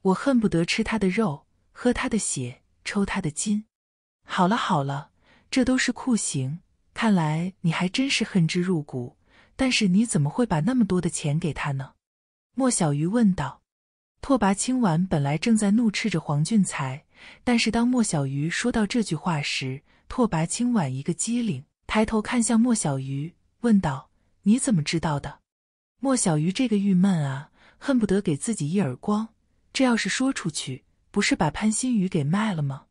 我恨不得吃他的肉，喝他的血，抽他的筋。好了好了，这都是酷刑。看来你还真是恨之入骨。”但是你怎么会把那么多的钱给他呢？莫小鱼问道。拓跋青婉本来正在怒斥着黄俊才，但是当莫小鱼说到这句话时，拓跋青婉一个机灵，抬头看向莫小鱼，问道：“你怎么知道的？”莫小鱼这个郁闷啊，恨不得给自己一耳光。这要是说出去，不是把潘新宇给卖了吗？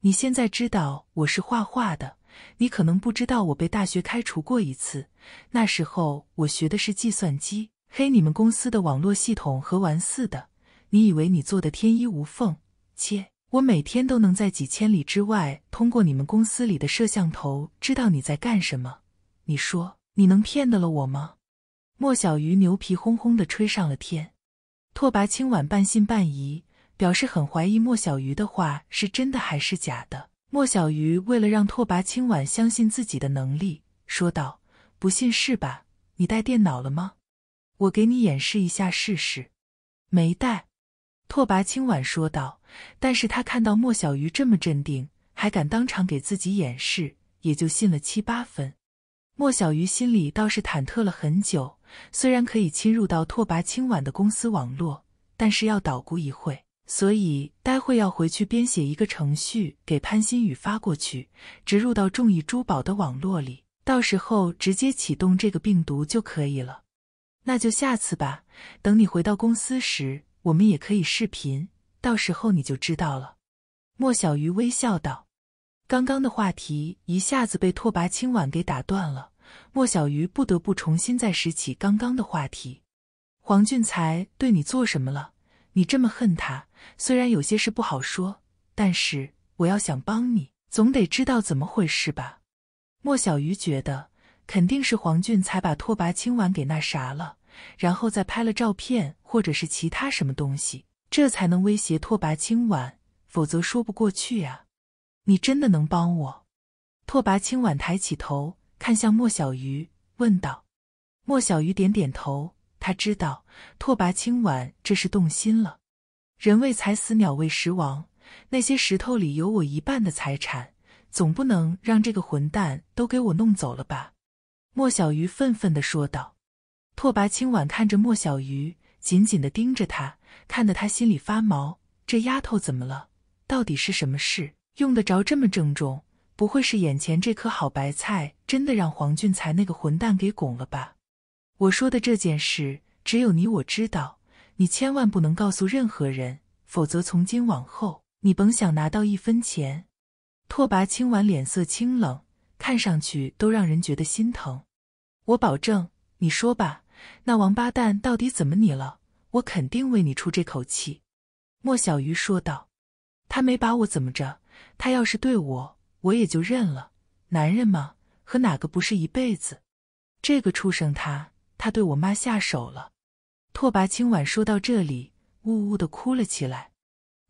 你现在知道我是画画的。你可能不知道，我被大学开除过一次。那时候我学的是计算机，黑你们公司的网络系统和玩似的。你以为你做的天衣无缝？切！我每天都能在几千里之外，通过你们公司里的摄像头知道你在干什么。你说你能骗得了我吗？莫小鱼牛皮哄哄的吹上了天。拓跋清婉半信半疑，表示很怀疑莫小鱼的话是真的还是假的。莫小鱼为了让拓跋清婉相信自己的能力，说道：“不信是吧？你带电脑了吗？我给你演示一下试试。”“没带。”拓跋清婉说道。但是他看到莫小鱼这么镇定，还敢当场给自己演示，也就信了七八分。莫小鱼心里倒是忐忑了很久。虽然可以侵入到拓跋清婉的公司网络，但是要捣鼓一会。所以待会要回去编写一个程序，给潘新宇发过去，植入到众意珠宝的网络里。到时候直接启动这个病毒就可以了。那就下次吧，等你回到公司时，我们也可以视频，到时候你就知道了。莫小鱼微笑道：“刚刚的话题一下子被拓跋清婉给打断了，莫小鱼不得不重新再拾起刚刚的话题。”黄俊才对你做什么了？你这么恨他，虽然有些事不好说，但是我要想帮你，总得知道怎么回事吧？莫小鱼觉得肯定是黄俊才把拓跋清婉给那啥了，然后再拍了照片，或者是其他什么东西，这才能威胁拓跋清婉，否则说不过去啊！你真的能帮我？拓跋清婉抬起头看向莫小鱼，问道。莫小鱼点点头。他知道拓跋清婉这是动心了，人为财死，鸟为食亡。那些石头里有我一半的财产，总不能让这个混蛋都给我弄走了吧？莫小鱼愤愤地说道。拓跋清婉看着莫小鱼，紧紧地盯着他，看得他心里发毛。这丫头怎么了？到底是什么事？用得着这么郑重？不会是眼前这颗好白菜真的让黄俊才那个混蛋给拱了吧？我说的这件事只有你我知道，你千万不能告诉任何人，否则从今往后你甭想拿到一分钱。拓跋清婉脸色清冷，看上去都让人觉得心疼。我保证，你说吧，那王八蛋到底怎么你了？我肯定为你出这口气。莫小鱼说道：“他没把我怎么着，他要是对我，我也就认了。男人嘛，和哪个不是一辈子？这个畜生他……”他对我妈下手了，拓跋清婉说到这里，呜呜的哭了起来。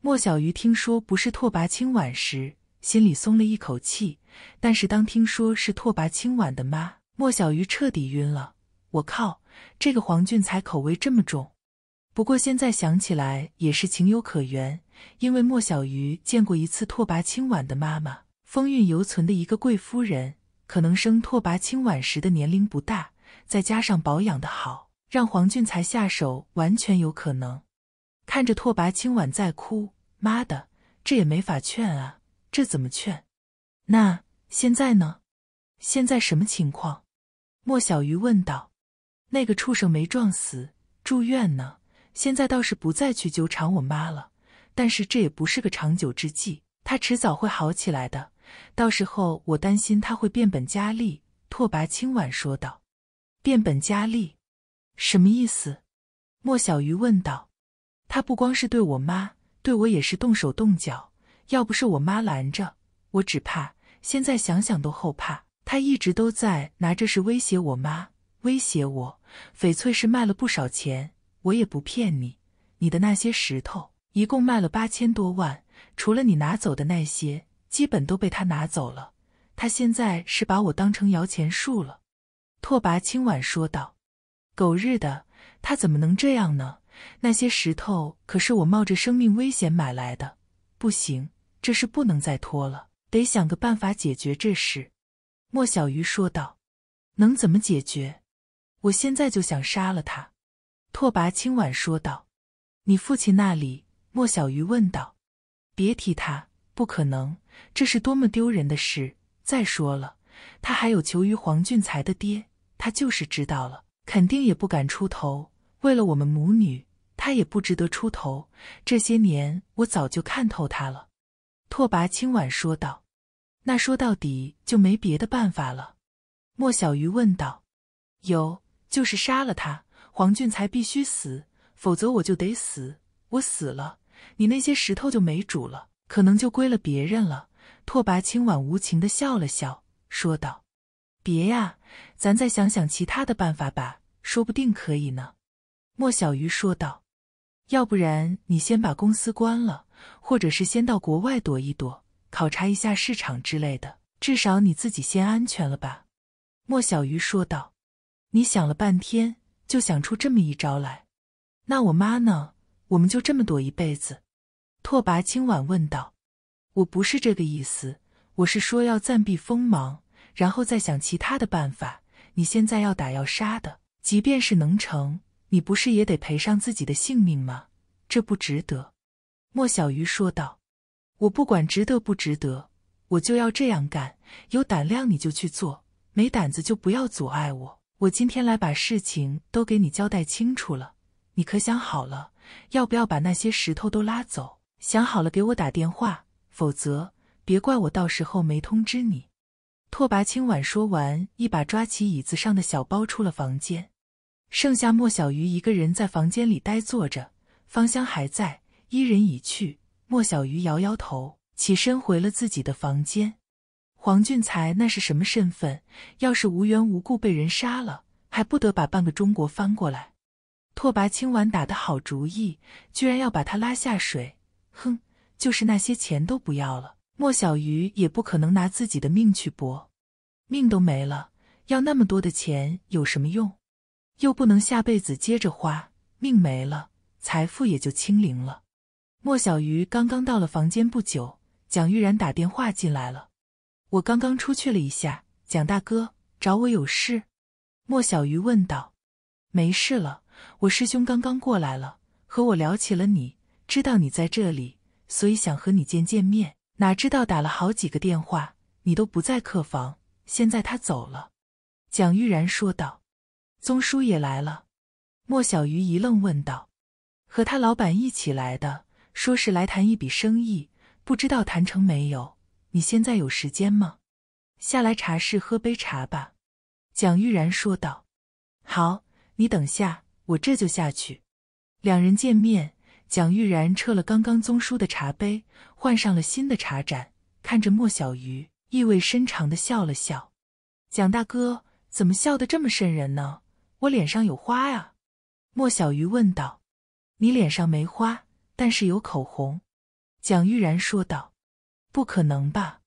莫小鱼听说不是拓跋清婉时，心里松了一口气。但是当听说是拓跋清婉的妈，莫小鱼彻底晕了。我靠，这个黄俊才口味这么重。不过现在想起来也是情有可原，因为莫小鱼见过一次拓跋清婉的妈妈，风韵犹存的一个贵夫人，可能生拓跋清婉时的年龄不大。再加上保养的好，让黄俊才下手完全有可能。看着拓跋清婉在哭，妈的，这也没法劝啊，这怎么劝？那现在呢？现在什么情况？莫小鱼问道。那个畜生没撞死，住院呢。现在倒是不再去纠缠我妈了，但是这也不是个长久之计，她迟早会好起来的。到时候我担心他会变本加厉，拓跋清婉说道。变本加厉，什么意思？莫小鱼问道。他不光是对我妈，对我也是动手动脚。要不是我妈拦着我，只怕现在想想都后怕。他一直都在拿这事威胁我妈，威胁我。翡翠是卖了不少钱，我也不骗你，你的那些石头一共卖了八千多万，除了你拿走的那些，基本都被他拿走了。他现在是把我当成摇钱树了。拓跋清婉说道：“狗日的，他怎么能这样呢？那些石头可是我冒着生命危险买来的，不行，这事不能再拖了，得想个办法解决这事。”莫小鱼说道：“能怎么解决？我现在就想杀了他。”拓跋清婉说道：“你父亲那里？”莫小鱼问道：“别提他，不可能，这是多么丢人的事！再说了，他还有求于黄俊才的爹。”他就是知道了，肯定也不敢出头。为了我们母女，他也不值得出头。这些年，我早就看透他了。”拓跋清婉说道。“那说到底就没别的办法了。”莫小鱼问道。“有，就是杀了他。黄俊才必须死，否则我就得死。我死了，你那些石头就没主了，可能就归了别人了。”拓跋清婉无情的笑了笑，说道。别呀，咱再想想其他的办法吧，说不定可以呢。”莫小鱼说道。“要不然你先把公司关了，或者是先到国外躲一躲，考察一下市场之类的，至少你自己先安全了吧？”莫小鱼说道。“你想了半天，就想出这么一招来？那我妈呢？我们就这么躲一辈子？”拓跋青婉问道。“我不是这个意思，我是说要暂避锋芒。”然后再想其他的办法。你现在要打要杀的，即便是能成，你不是也得赔上自己的性命吗？这不值得。”莫小鱼说道，“我不管值得不值得，我就要这样干。有胆量你就去做，没胆子就不要阻碍我。我今天来把事情都给你交代清楚了，你可想好了，要不要把那些石头都拉走？想好了给我打电话，否则别怪我到时候没通知你。”拓跋清婉说完，一把抓起椅子上的小包，出了房间。剩下莫小鱼一个人在房间里呆坐着。芳香还在，伊人已去。莫小鱼摇摇头，起身回了自己的房间。黄俊才那是什么身份？要是无缘无故被人杀了，还不得把半个中国翻过来？拓跋清婉打的好主意，居然要把他拉下水。哼，就是那些钱都不要了。莫小鱼也不可能拿自己的命去搏，命都没了，要那么多的钱有什么用？又不能下辈子接着花，命没了，财富也就清零了。莫小鱼刚刚到了房间不久，蒋玉然打电话进来了。我刚刚出去了一下，蒋大哥找我有事？莫小鱼问道。没事了，我师兄刚刚过来了，和我聊起了你，知道你在这里，所以想和你见见面。哪知道打了好几个电话，你都不在客房。现在他走了，蒋玉然说道。宗叔也来了，莫小鱼一愣，问道：“和他老板一起来的，说是来谈一笔生意，不知道谈成没有？你现在有时间吗？下来茶室喝杯茶吧。”蒋玉然说道：“好，你等下，我这就下去。”两人见面。蒋玉然撤了刚刚宗叔的茶杯，换上了新的茶盏，看着莫小鱼，意味深长的笑了笑。蒋大哥怎么笑得这么瘆人呢？我脸上有花啊！莫小鱼问道。你脸上没花，但是有口红。蒋玉然说道。不可能吧？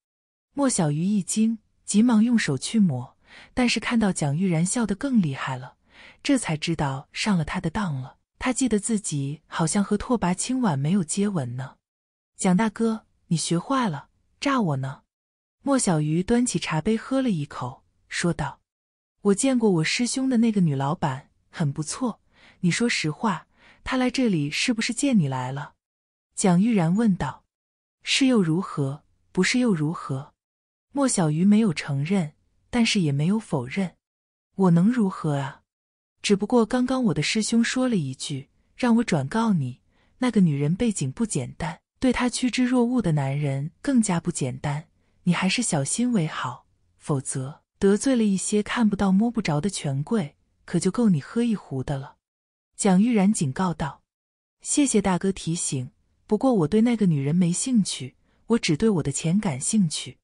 莫小鱼一惊，急忙用手去抹，但是看到蒋玉然笑得更厉害了，这才知道上了他的当了。他记得自己好像和拓跋清婉没有接吻呢。蒋大哥，你学坏了，诈我呢？莫小鱼端起茶杯喝了一口，说道：“我见过我师兄的那个女老板，很不错。你说实话，她来这里是不是见你来了？”蒋玉然问道：“是又如何？不是又如何？”莫小鱼没有承认，但是也没有否认。我能如何啊？只不过刚刚我的师兄说了一句，让我转告你，那个女人背景不简单，对她趋之若鹜的男人更加不简单，你还是小心为好，否则得罪了一些看不到摸不着的权贵，可就够你喝一壶的了。”蒋玉然警告道。“谢谢大哥提醒，不过我对那个女人没兴趣，我只对我的钱感兴趣。”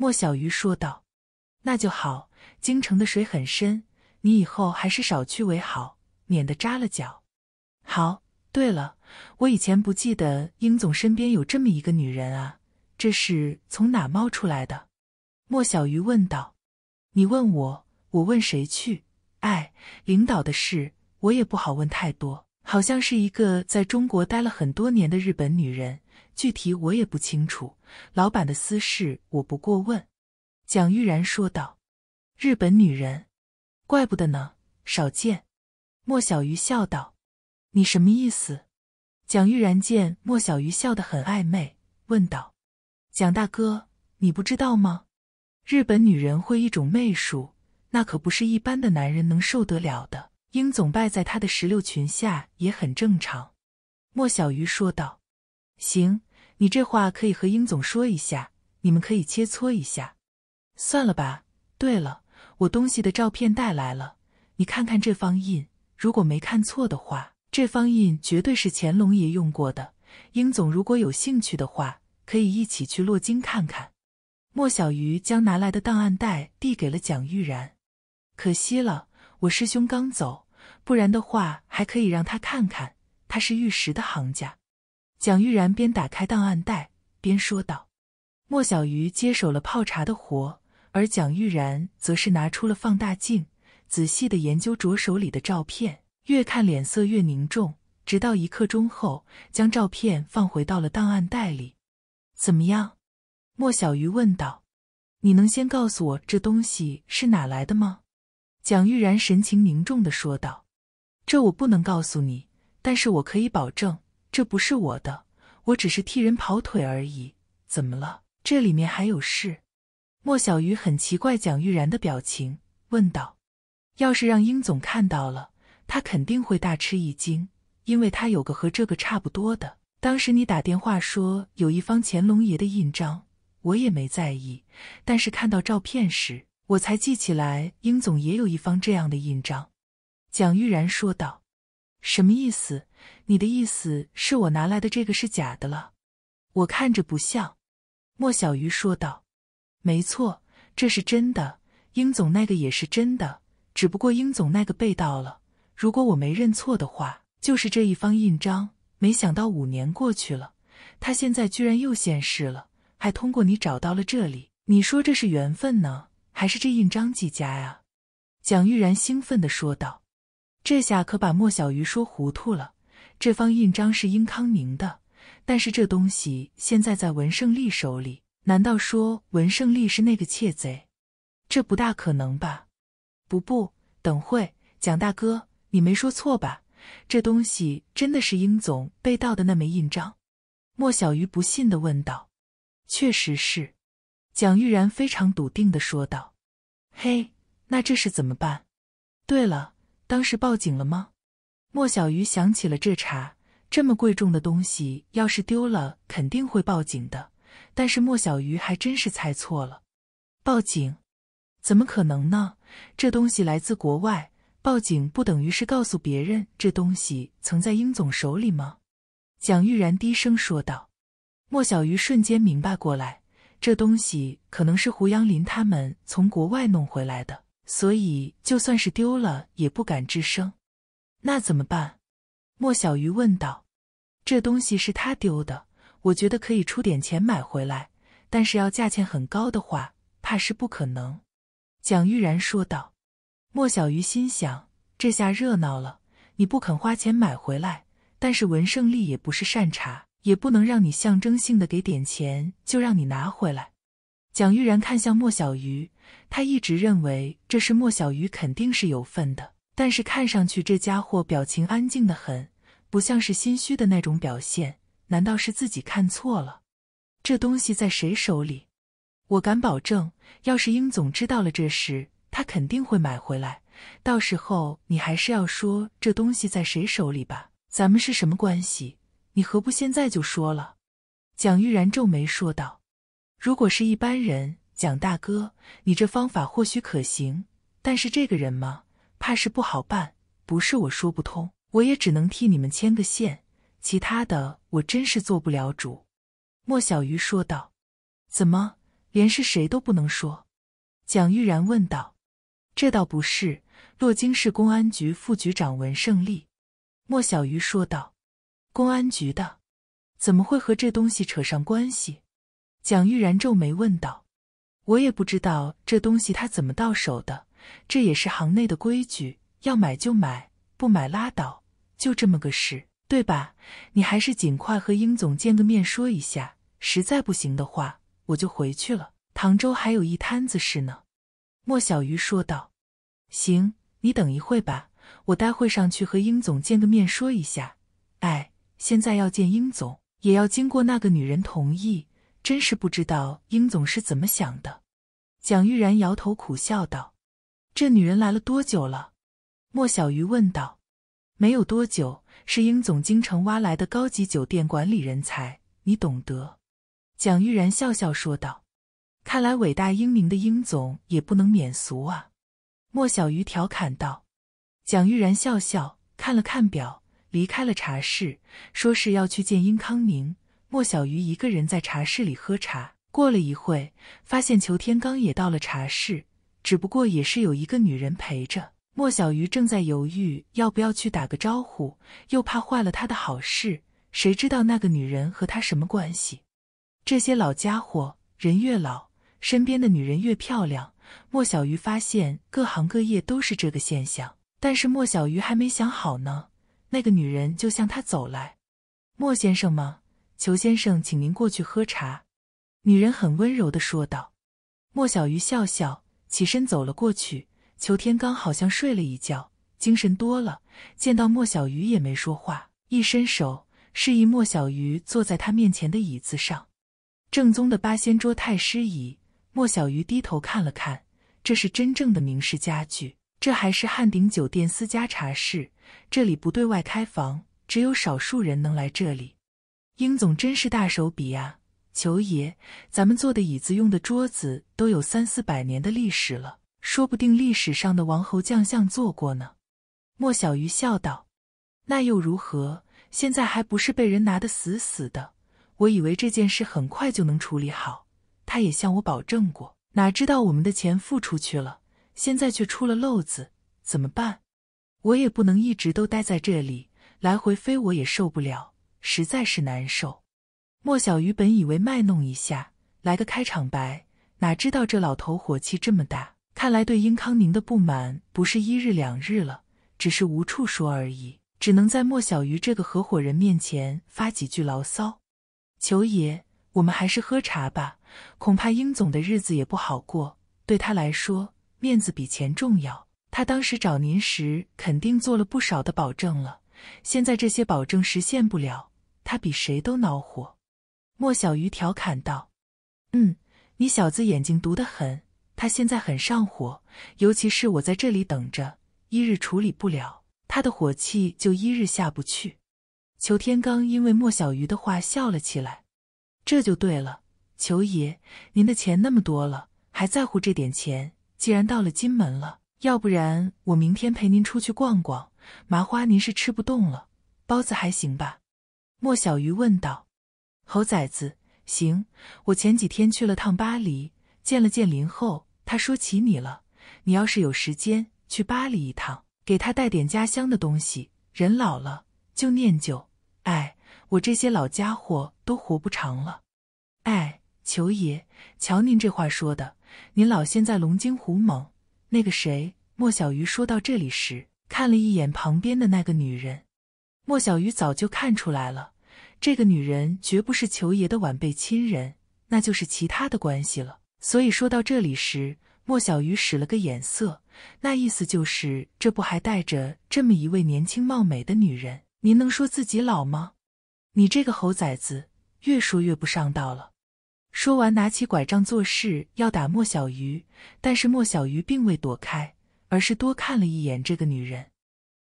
莫小鱼说道。“那就好，京城的水很深。”你以后还是少去为好，免得扎了脚。好，对了，我以前不记得英总身边有这么一个女人啊，这是从哪冒出来的？莫小鱼问道。你问我，我问谁去？哎，领导的事我也不好问太多。好像是一个在中国待了很多年的日本女人，具体我也不清楚。老板的私事我不过问。蒋玉然说道。日本女人。怪不得呢，少见。莫小鱼笑道：“你什么意思？”蒋玉然见莫小鱼笑得很暧昧，问道：“蒋大哥，你不知道吗？日本女人会一种媚术，那可不是一般的男人能受得了的。英总败在她的石榴裙下也很正常。”莫小鱼说道：“行，你这话可以和英总说一下，你们可以切磋一下。算了吧。对了。”我东西的照片带来了，你看看这方印，如果没看错的话，这方印绝对是乾隆爷用过的。英总如果有兴趣的话，可以一起去洛京看看。莫小鱼将拿来的档案袋递给了蒋玉然。可惜了，我师兄刚走，不然的话还可以让他看看，他是玉石的行家。蒋玉然边打开档案袋边说道。莫小鱼接手了泡茶的活。而蒋玉然则是拿出了放大镜，仔细的研究着手里的照片，越看脸色越凝重，直到一刻钟后，将照片放回到了档案袋里。怎么样？莫小鱼问道：“你能先告诉我这东西是哪来的吗？”蒋玉然神情凝重的说道：“这我不能告诉你，但是我可以保证这不是我的，我只是替人跑腿而已。怎么了？这里面还有事？”莫小鱼很奇怪蒋玉然的表情，问道：“要是让英总看到了，他肯定会大吃一惊，因为他有个和这个差不多的。当时你打电话说有一方乾隆爷的印章，我也没在意，但是看到照片时，我才记起来英总也有一方这样的印章。”蒋玉然说道：“什么意思？你的意思是我拿来的这个是假的了？我看着不像。”莫小鱼说道。没错，这是真的。英总那个也是真的，只不过英总那个被盗了。如果我没认错的话，就是这一方印章。没想到五年过去了，他现在居然又现世了，还通过你找到了这里。你说这是缘分呢，还是这印章几家呀？”蒋玉然兴奋的说道。这下可把莫小鱼说糊涂了。这方印章是殷康宁的，但是这东西现在在文胜利手里。难道说文胜利是那个窃贼？这不大可能吧？不不，等会，蒋大哥，你没说错吧？这东西真的是英总被盗的那枚印章？莫小鱼不信的问道。确实是，蒋玉然非常笃定的说道。嘿，那这是怎么办？对了，当时报警了吗？莫小鱼想起了这茬，这么贵重的东西要是丢了，肯定会报警的。但是莫小鱼还真是猜错了，报警？怎么可能呢？这东西来自国外，报警不等于是告诉别人这东西曾在英总手里吗？蒋玉然低声说道。莫小鱼瞬间明白过来，这东西可能是胡杨林他们从国外弄回来的，所以就算是丢了也不敢吱声。那怎么办？莫小鱼问道。这东西是他丢的。我觉得可以出点钱买回来，但是要价钱很高的话，怕是不可能。”蒋玉然说道。莫小鱼心想：“这下热闹了，你不肯花钱买回来，但是文胜利也不是善茬，也不能让你象征性的给点钱就让你拿回来。”蒋玉然看向莫小鱼，他一直认为这是莫小鱼肯定是有份的，但是看上去这家伙表情安静的很，不像是心虚的那种表现。难道是自己看错了？这东西在谁手里？我敢保证，要是英总知道了这事，他肯定会买回来。到时候你还是要说这东西在谁手里吧？咱们是什么关系？你何不现在就说了？蒋玉然皱眉说道：“如果是一般人，蒋大哥，你这方法或许可行。但是这个人嘛，怕是不好办。不是我说不通，我也只能替你们牵个线。”其他的我真是做不了主。”莫小鱼说道。“怎么，连是谁都不能说？”蒋玉然问道。“这倒不是，洛京市公安局副局长文胜利。”莫小鱼说道。“公安局的，怎么会和这东西扯上关系？”蒋玉然皱眉问道。“我也不知道这东西他怎么到手的，这也是行内的规矩，要买就买，不买拉倒，就这么个事。”对吧？你还是尽快和英总见个面说一下，实在不行的话，我就回去了。唐州还有一摊子事呢。”莫小鱼说道。“行，你等一会吧，我待会上去和英总见个面说一下。”哎，现在要见英总，也要经过那个女人同意，真是不知道英总是怎么想的。”蒋玉然摇头苦笑道。“这女人来了多久了？”莫小鱼问道。“没有多久。”是英总京城挖来的高级酒店管理人才，你懂得。”蒋玉然笑笑说道。“看来伟大英明的英总也不能免俗啊。”莫小鱼调侃道。蒋玉然笑笑，看了看表，离开了茶室，说是要去见英康宁。莫小鱼一个人在茶室里喝茶。过了一会，发现裘天刚也到了茶室，只不过也是有一个女人陪着。莫小鱼正在犹豫要不要去打个招呼，又怕坏了他的好事。谁知道那个女人和他什么关系？这些老家伙，人越老，身边的女人越漂亮。莫小鱼发现，各行各业都是这个现象。但是莫小鱼还没想好呢，那个女人就向他走来。“莫先生吗？裘先生，请您过去喝茶。”女人很温柔的说道。莫小鱼笑笑，起身走了过去。裘天刚好像睡了一觉，精神多了。见到莫小鱼也没说话，一伸手示意莫小鱼坐在他面前的椅子上，正宗的八仙桌、太师椅。莫小鱼低头看了看，这是真正的明式家具。这还是汉鼎酒店私家茶室，这里不对外开放，只有少数人能来这里。英总真是大手笔呀，裘爷，咱们坐的椅子、用的桌子都有三四百年的历史了。说不定历史上的王侯将相做过呢。”莫小鱼笑道，“那又如何？现在还不是被人拿得死死的？我以为这件事很快就能处理好，他也向我保证过。哪知道我们的钱付出去了，现在却出了漏子，怎么办？我也不能一直都待在这里，来回飞我也受不了，实在是难受。”莫小鱼本以为卖弄一下，来个开场白，哪知道这老头火气这么大。看来对英康宁的不满不是一日两日了，只是无处说而已，只能在莫小鱼这个合伙人面前发几句牢骚。求爷，我们还是喝茶吧。恐怕英总的日子也不好过，对他来说，面子比钱重要。他当时找您时，肯定做了不少的保证了。现在这些保证实现不了，他比谁都恼火。莫小鱼调侃道：“嗯，你小子眼睛毒得很。”他现在很上火，尤其是我在这里等着，一日处理不了他的火气，就一日下不去。裘天罡因为莫小鱼的话笑了起来，这就对了。裘爷，您的钱那么多了，还在乎这点钱？既然到了金门了，要不然我明天陪您出去逛逛。麻花您是吃不动了，包子还行吧？莫小鱼问道。猴崽子，行，我前几天去了趟巴黎。见了剑林后，他说起你了。你要是有时间去巴黎一趟，给他带点家乡的东西。人老了就念旧。哎，我这些老家伙都活不长了。哎，求爷，瞧您这话说的，您老现在龙精虎猛。那个谁，莫小鱼说到这里时，看了一眼旁边的那个女人。莫小鱼早就看出来了，这个女人绝不是裘爷的晚辈亲人，那就是其他的关系了。所以说到这里时，莫小鱼使了个眼色，那意思就是，这不还带着这么一位年轻貌美的女人？您能说自己老吗？你这个猴崽子，越说越不上道了。说完，拿起拐杖，作势要打莫小鱼，但是莫小鱼并未躲开，而是多看了一眼这个女人。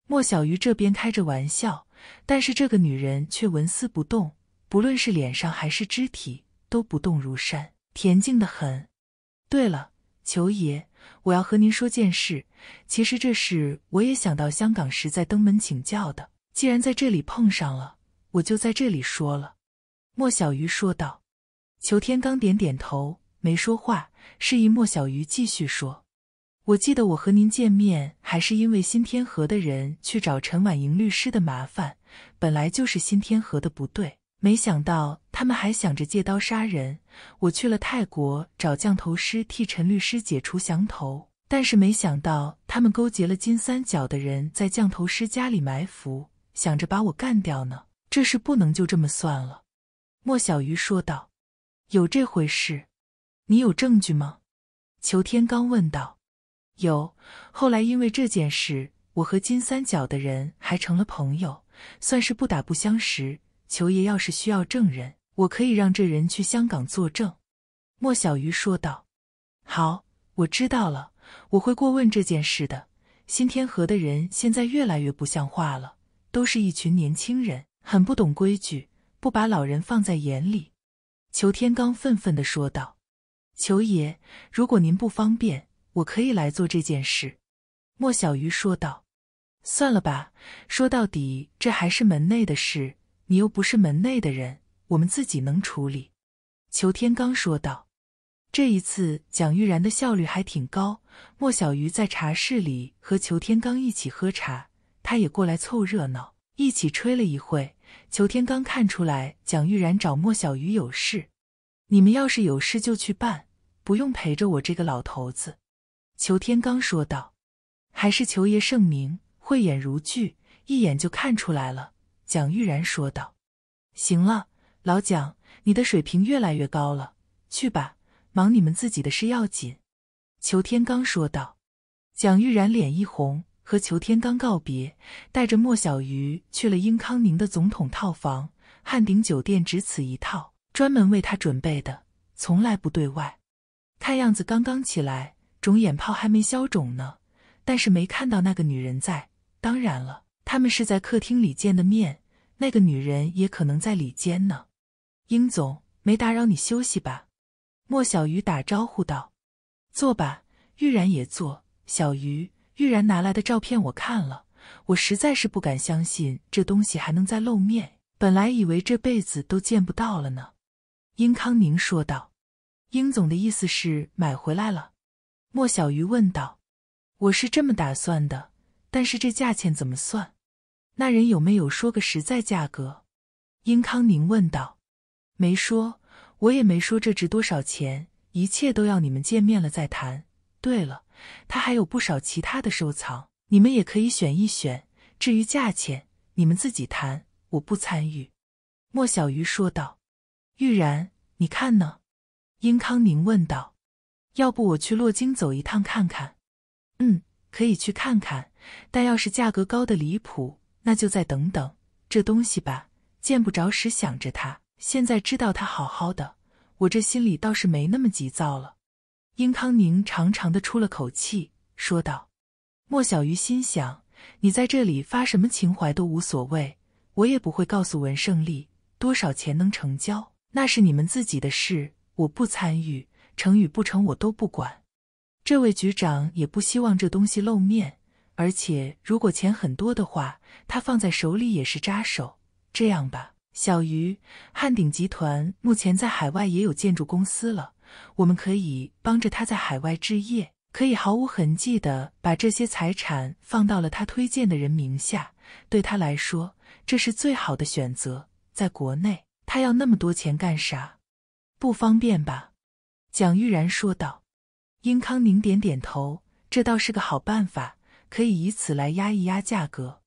莫小鱼这边开着玩笑，但是这个女人却纹丝不动，不论是脸上还是肢体，都不动如山，恬静的很。对了，裘爷，我要和您说件事。其实这事我也想到香港时在登门请教的。既然在这里碰上了，我就在这里说了。”莫小鱼说道。裘天刚点点头，没说话，示意莫小鱼继续说。我记得我和您见面，还是因为新天河的人去找陈婉莹律师的麻烦，本来就是新天河的不对。没想到。他们还想着借刀杀人。我去了泰国找降头师替陈律师解除降头，但是没想到他们勾结了金三角的人，在降头师家里埋伏，想着把我干掉呢。这事不能就这么算了。”莫小鱼说道。“有这回事？你有证据吗？”裘天刚问道。“有。后来因为这件事，我和金三角的人还成了朋友，算是不打不相识。裘爷要是需要证人。”我可以让这人去香港作证。”莫小鱼说道。“好，我知道了，我会过问这件事的。”新天河的人现在越来越不像话了，都是一群年轻人，很不懂规矩，不把老人放在眼里。”裘天刚愤愤的说道。“裘爷，如果您不方便，我可以来做这件事。”莫小鱼说道。“算了吧，说到底，这还是门内的事，你又不是门内的人。”我们自己能处理，裘天刚说道。这一次蒋玉然的效率还挺高。莫小鱼在茶室里和裘天刚一起喝茶，他也过来凑热闹，一起吹了一会。裘天刚看出来蒋玉然找莫小鱼有事，你们要是有事就去办，不用陪着我这个老头子。裘天刚说道。还是裘爷圣明，慧眼如炬，一眼就看出来了。蒋玉然说道。行了。老蒋，你的水平越来越高了，去吧，忙你们自己的事要紧。”裘天刚说道。蒋玉然脸一红，和裘天刚告别，带着莫小鱼去了英康宁的总统套房。汉鼎酒店只此一套，专门为他准备的，从来不对外。看样子刚刚起来，肿眼泡还没消肿呢。但是没看到那个女人在。当然了，他们是在客厅里见的面，那个女人也可能在里间呢。英总没打扰你休息吧？莫小鱼打招呼道：“坐吧，玉然也坐。”小鱼，玉然拿来的照片我看了，我实在是不敢相信这东西还能再露面，本来以为这辈子都见不到了呢。”英康宁说道。“英总的意思是买回来了？”莫小鱼问道。“我是这么打算的，但是这价钱怎么算？那人有没有说个实在价格？”英康宁问道。没说，我也没说这值多少钱，一切都要你们见面了再谈。对了，他还有不少其他的收藏，你们也可以选一选。至于价钱，你们自己谈，我不参与。”莫小鱼说道。“玉然，你看呢？”殷康宁问道。“要不我去洛京走一趟看看？”“嗯，可以去看看，但要是价格高的离谱，那就再等等这东西吧。见不着时想着它。”现在知道他好好的，我这心里倒是没那么急躁了。英康宁长长的出了口气，说道：“莫小鱼心想，你在这里发什么情怀都无所谓，我也不会告诉文胜利多少钱能成交，那是你们自己的事，我不参与，成与不成我都不管。这位局长也不希望这东西露面，而且如果钱很多的话，他放在手里也是扎手。这样吧。”小鱼，汉鼎集团目前在海外也有建筑公司了，我们可以帮着他在海外置业，可以毫无痕迹的把这些财产放到了他推荐的人名下。对他来说，这是最好的选择。在国内，他要那么多钱干啥？不方便吧？蒋玉然说道。英康宁点点头，这倒是个好办法，可以以此来压一压价格。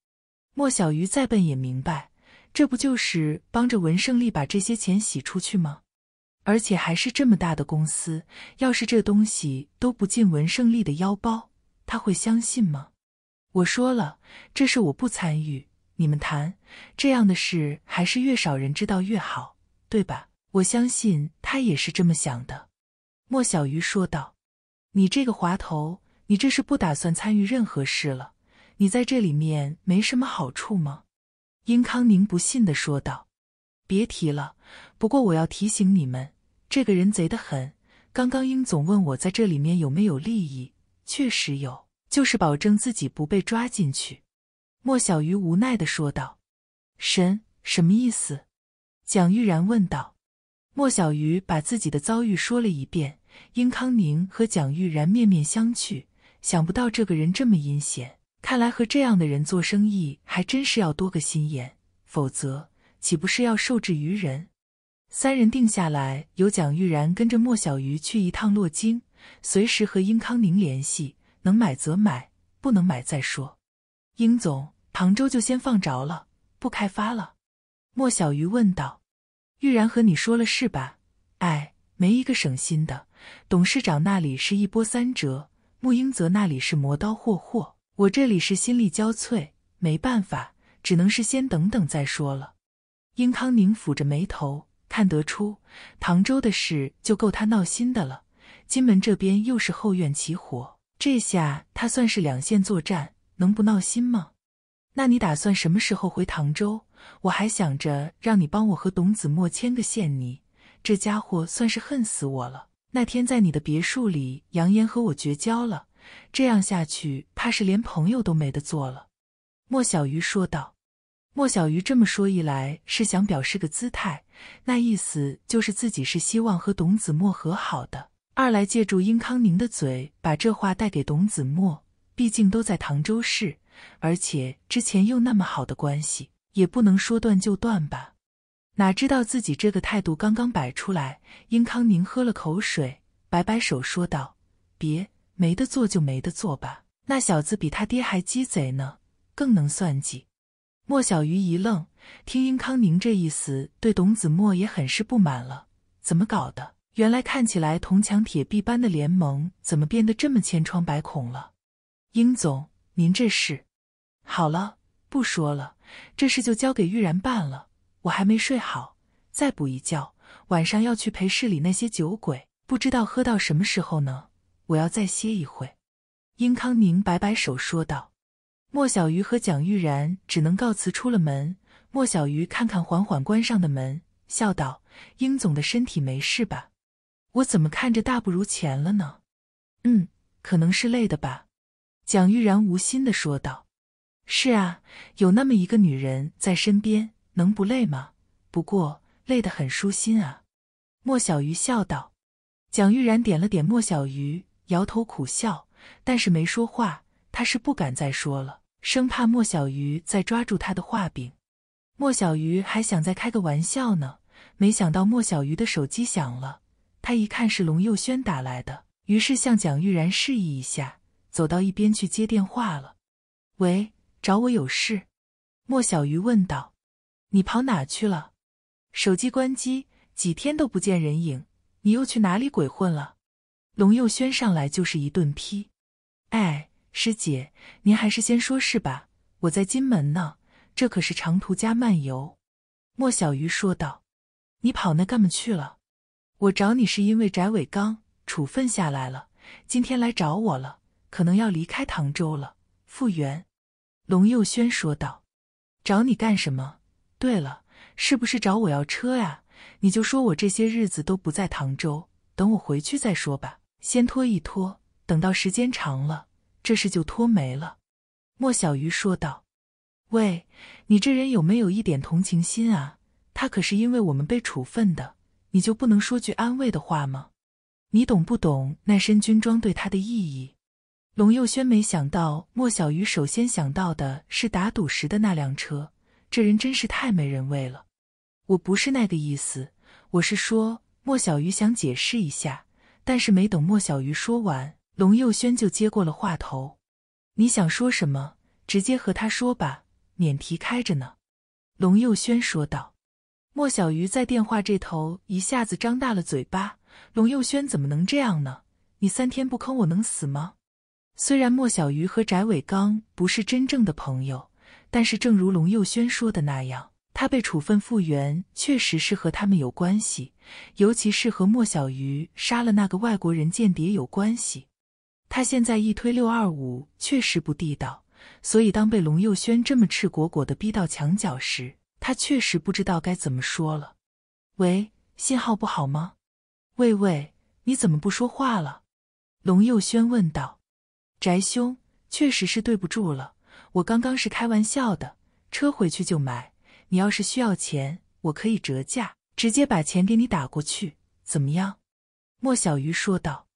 莫小鱼再笨也明白。这不就是帮着文胜利把这些钱洗出去吗？而且还是这么大的公司，要是这东西都不进文胜利的腰包，他会相信吗？我说了，这事我不参与，你们谈。这样的事还是越少人知道越好，对吧？我相信他也是这么想的。”莫小鱼说道，“你这个滑头，你这是不打算参与任何事了？你在这里面没什么好处吗？”殷康宁不信的说道：“别提了，不过我要提醒你们，这个人贼得很。刚刚殷总问我在这里面有没有利益，确实有，就是保证自己不被抓进去。”莫小鱼无奈的说道：“神什么意思？”蒋玉然问道。莫小鱼把自己的遭遇说了一遍，殷康宁和蒋玉然面面相觑，想不到这个人这么阴险。看来和这样的人做生意还真是要多个心眼，否则岂不是要受制于人？三人定下来，由蒋玉然跟着莫小鱼去一趟洛京，随时和英康宁联系，能买则买，不能买再说。英总，杭州就先放着了，不开发了。莫小鱼问道：“玉然和你说了是吧？”“哎，没一个省心的。董事长那里是一波三折，穆英泽那里是磨刀霍霍。”我这里是心力交瘁，没办法，只能是先等等再说了。英康宁抚着眉头，看得出，唐州的事就够他闹心的了。金门这边又是后院起火，这下他算是两线作战，能不闹心吗？那你打算什么时候回唐州？我还想着让你帮我和董子墨牵个线呢。这家伙算是恨死我了，那天在你的别墅里，扬言和我绝交了。这样下去，怕是连朋友都没得做了。”莫小鱼说道。莫小鱼这么说一来是想表示个姿态，那意思就是自己是希望和董子墨和好的；二来借助殷康宁的嘴把这话带给董子墨，毕竟都在唐州市，而且之前又那么好的关系，也不能说断就断吧。哪知道自己这个态度刚刚摆出来，殷康宁喝了口水，摆摆手说道：“别。”没得做就没得做吧。那小子比他爹还鸡贼呢，更能算计。莫小鱼一愣，听英康宁这一思，对董子墨也很是不满了。怎么搞的？原来看起来铜墙铁壁般的联盟，怎么变得这么千疮百孔了？英总，您这是？好了，不说了，这事就交给玉然办了。我还没睡好，再补一觉。晚上要去陪市里那些酒鬼，不知道喝到什么时候呢。我要再歇一会。”英康宁摆摆手说道。莫小鱼和蒋玉然只能告辞，出了门。莫小鱼看看缓缓关上的门，笑道：“英总的身体没事吧？我怎么看着大不如前了呢？”“嗯，可能是累的吧。”蒋玉然无心的说道。“是啊，有那么一个女人在身边，能不累吗？不过累得很舒心啊。”莫小鱼笑道。蒋玉然点了点莫小鱼。摇头苦笑，但是没说话。他是不敢再说了，生怕莫小鱼再抓住他的画柄。莫小鱼还想再开个玩笑呢，没想到莫小鱼的手机响了。他一看是龙佑轩打来的，于是向蒋玉然示意一下，走到一边去接电话了。“喂，找我有事？”莫小鱼问道，“你跑哪去了？手机关机，几天都不见人影，你又去哪里鬼混了？”龙佑轩上来就是一顿批：“哎，师姐，您还是先说是吧。我在金门呢，这可是长途加漫游。”莫小鱼说道：“你跑那干嘛去了？我找你是因为翟伟刚处分下来了，今天来找我了，可能要离开唐州了。”复原。”龙佑轩说道：“找你干什么？对了，是不是找我要车呀？你就说我这些日子都不在唐州，等我回去再说吧。”先拖一拖，等到时间长了，这事就拖没了。”莫小鱼说道。“喂，你这人有没有一点同情心啊？他可是因为我们被处分的，你就不能说句安慰的话吗？你懂不懂那身军装对他的意义？”龙佑轩没想到，莫小鱼首先想到的是打赌时的那辆车，这人真是太没人性了。我不是那个意思，我是说，莫小鱼想解释一下。但是没等莫小鱼说完，龙佑轩就接过了话头：“你想说什么，直接和他说吧，免提开着呢。”龙佑轩说道。莫小鱼在电话这头一下子张大了嘴巴：“龙佑轩怎么能这样呢？你三天不坑我能死吗？”虽然莫小鱼和翟伟刚不是真正的朋友，但是正如龙佑轩说的那样，他被处分复原确实是和他们有关系。尤其是和莫小鱼杀了那个外国人间谍有关系，他现在一推六二五确实不地道，所以当被龙佑轩这么赤果果的逼到墙角时，他确实不知道该怎么说了。喂，信号不好吗？喂喂，你怎么不说话了？龙佑轩问道。翟兄，确实是对不住了，我刚刚是开玩笑的，车回去就买，你要是需要钱，我可以折价。直接把钱给你打过去，怎么样？莫小鱼说道。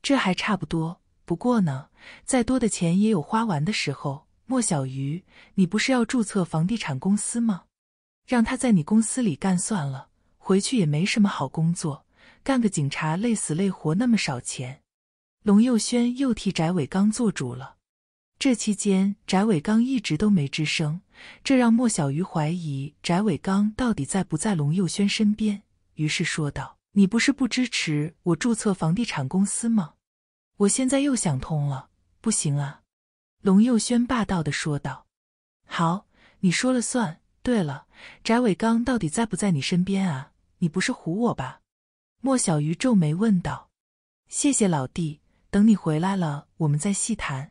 这还差不多。不过呢，再多的钱也有花完的时候。莫小鱼，你不是要注册房地产公司吗？让他在你公司里干算了。回去也没什么好工作，干个警察累死累活那么少钱。龙佑轩又替翟伟刚做主了。这期间，翟伟刚一直都没吱声，这让莫小鱼怀疑翟伟刚到底在不在龙佑轩身边。于是说道：“你不是不支持我注册房地产公司吗？我现在又想通了，不行啊！”龙佑轩霸道的说道：“好，你说了算。对了，翟伟刚到底在不在你身边啊？你不是唬我吧？”莫小鱼皱眉问道：“谢谢老弟，等你回来了，我们再细谈。”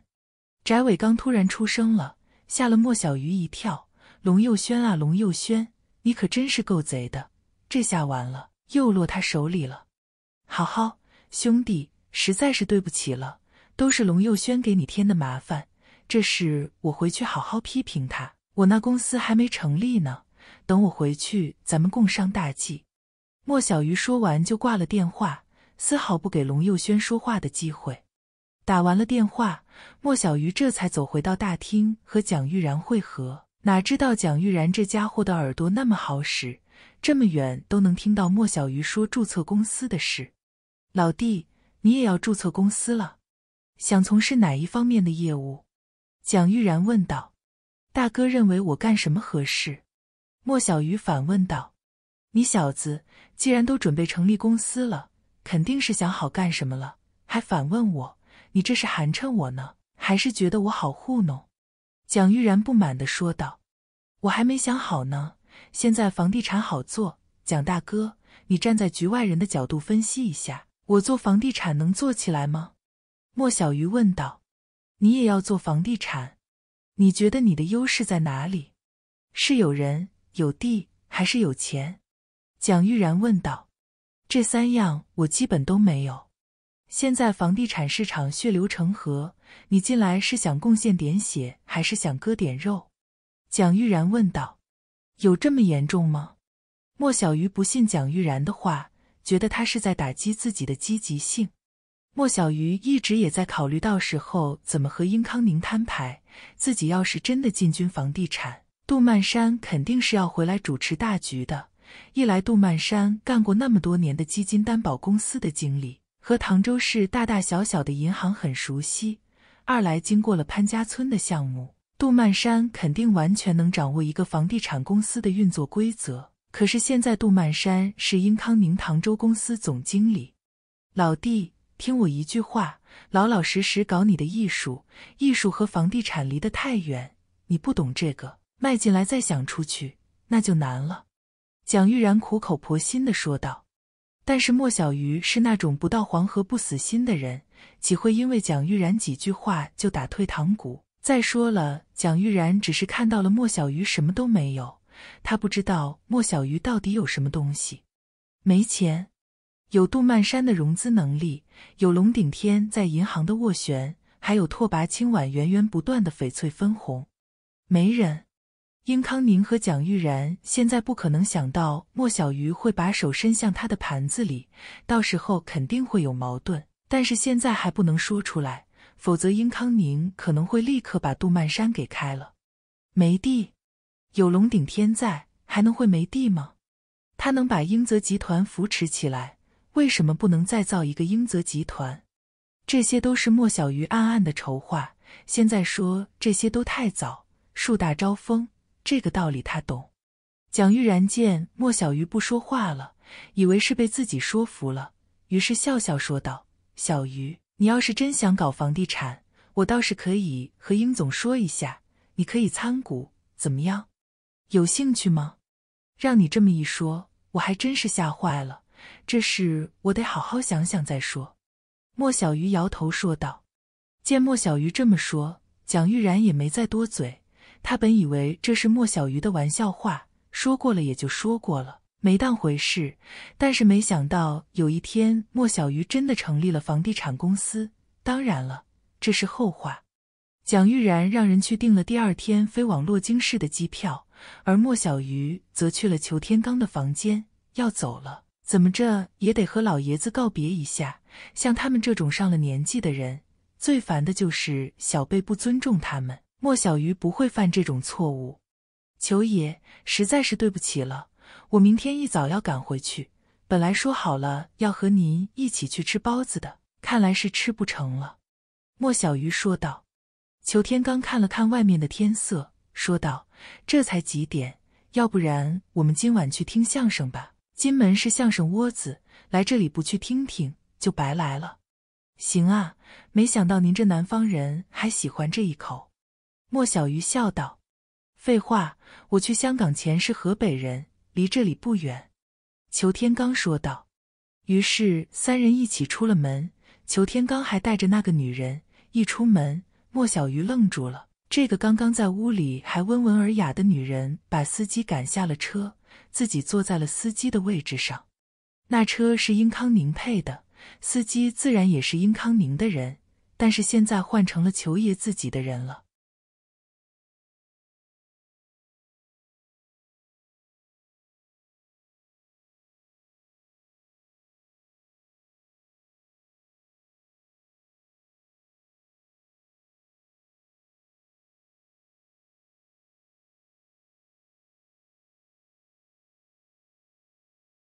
翟伟刚突然出声了，吓了莫小鱼一跳。龙佑轩啊，龙佑轩，你可真是够贼的！这下完了，又落他手里了。好好，兄弟，实在是对不起了，都是龙佑轩给你添的麻烦。这事我回去好好批评他。我那公司还没成立呢，等我回去，咱们共商大计。莫小鱼说完就挂了电话，丝毫不给龙佑轩说话的机会。打完了电话。莫小鱼这才走回到大厅和蒋玉然会合，哪知道蒋玉然这家伙的耳朵那么好使，这么远都能听到莫小鱼说注册公司的事。老弟，你也要注册公司了？想从事哪一方面的业务？蒋玉然问道。大哥认为我干什么合适？莫小鱼反问道。你小子既然都准备成立公司了，肯定是想好干什么了，还反问我？你这是寒碜我呢，还是觉得我好糊弄？”蒋玉然不满的说道。“我还没想好呢，现在房地产好做。”蒋大哥，你站在局外人的角度分析一下，我做房地产能做起来吗？”莫小鱼问道。“你也要做房地产？你觉得你的优势在哪里？是有人、有地，还是有钱？”蒋玉然问道。“这三样我基本都没有。”现在房地产市场血流成河，你进来是想贡献点血，还是想割点肉？蒋玉然问道。有这么严重吗？莫小鱼不信蒋玉然的话，觉得他是在打击自己的积极性。莫小鱼一直也在考虑到时候怎么和英康宁摊牌。自己要是真的进军房地产，杜曼山肯定是要回来主持大局的。一来，杜曼山干过那么多年的基金担保公司的经理。和唐州市大大小小的银行很熟悉，二来经过了潘家村的项目，杜曼山肯定完全能掌握一个房地产公司的运作规则。可是现在杜曼山是英康宁唐州公司总经理，老弟，听我一句话，老老实实搞你的艺术，艺术和房地产离得太远，你不懂这个，迈进来再想出去，那就难了。”蒋玉然苦口婆心的说道。但是莫小鱼是那种不到黄河不死心的人，岂会因为蒋玉然几句话就打退堂鼓？再说了，蒋玉然只是看到了莫小鱼什么都没有，他不知道莫小鱼到底有什么东西。没钱？有杜曼山的融资能力，有龙顶天在银行的斡旋，还有拓跋青婉源源不断的翡翠分红。没人。殷康宁和蒋玉然现在不可能想到莫小鱼会把手伸向他的盘子里，到时候肯定会有矛盾。但是现在还不能说出来，否则殷康宁可能会立刻把杜曼山给开了。没地，有龙顶天在，还能会没地吗？他能把英泽集团扶持起来，为什么不能再造一个英泽集团？这些都是莫小鱼暗暗的筹划。现在说这些都太早，树大招风。这个道理他懂。蒋玉然见莫小鱼不说话了，以为是被自己说服了，于是笑笑说道：“小鱼，你要是真想搞房地产，我倒是可以和英总说一下，你可以参股，怎么样？有兴趣吗？”“让你这么一说，我还真是吓坏了。这事我得好好想想再说。”莫小鱼摇头说道。见莫小鱼这么说，蒋玉然也没再多嘴。他本以为这是莫小鱼的玩笑话，说过了也就说过了，没当回事。但是没想到有一天，莫小鱼真的成立了房地产公司。当然了，这是后话。蒋玉然让人去订了第二天飞往洛京市的机票，而莫小鱼则去了裘天刚的房间，要走了，怎么着也得和老爷子告别一下。像他们这种上了年纪的人，最烦的就是小辈不尊重他们。莫小鱼不会犯这种错误，裘爷实在是对不起了，我明天一早要赶回去。本来说好了要和您一起去吃包子的，看来是吃不成了。”莫小鱼说道。裘天刚看了看外面的天色，说道：“这才几点？要不然我们今晚去听相声吧？金门是相声窝子，来这里不去听听，就白来了。”“行啊，没想到您这南方人还喜欢这一口。”莫小鱼笑道：“废话，我去香港前是河北人，离这里不远。”裘天刚说道。于是三人一起出了门。裘天刚还带着那个女人。一出门，莫小鱼愣住了。这个刚刚在屋里还温文尔雅的女人，把司机赶下了车，自己坐在了司机的位置上。那车是英康宁配的，司机自然也是英康宁的人，但是现在换成了裘爷自己的人了。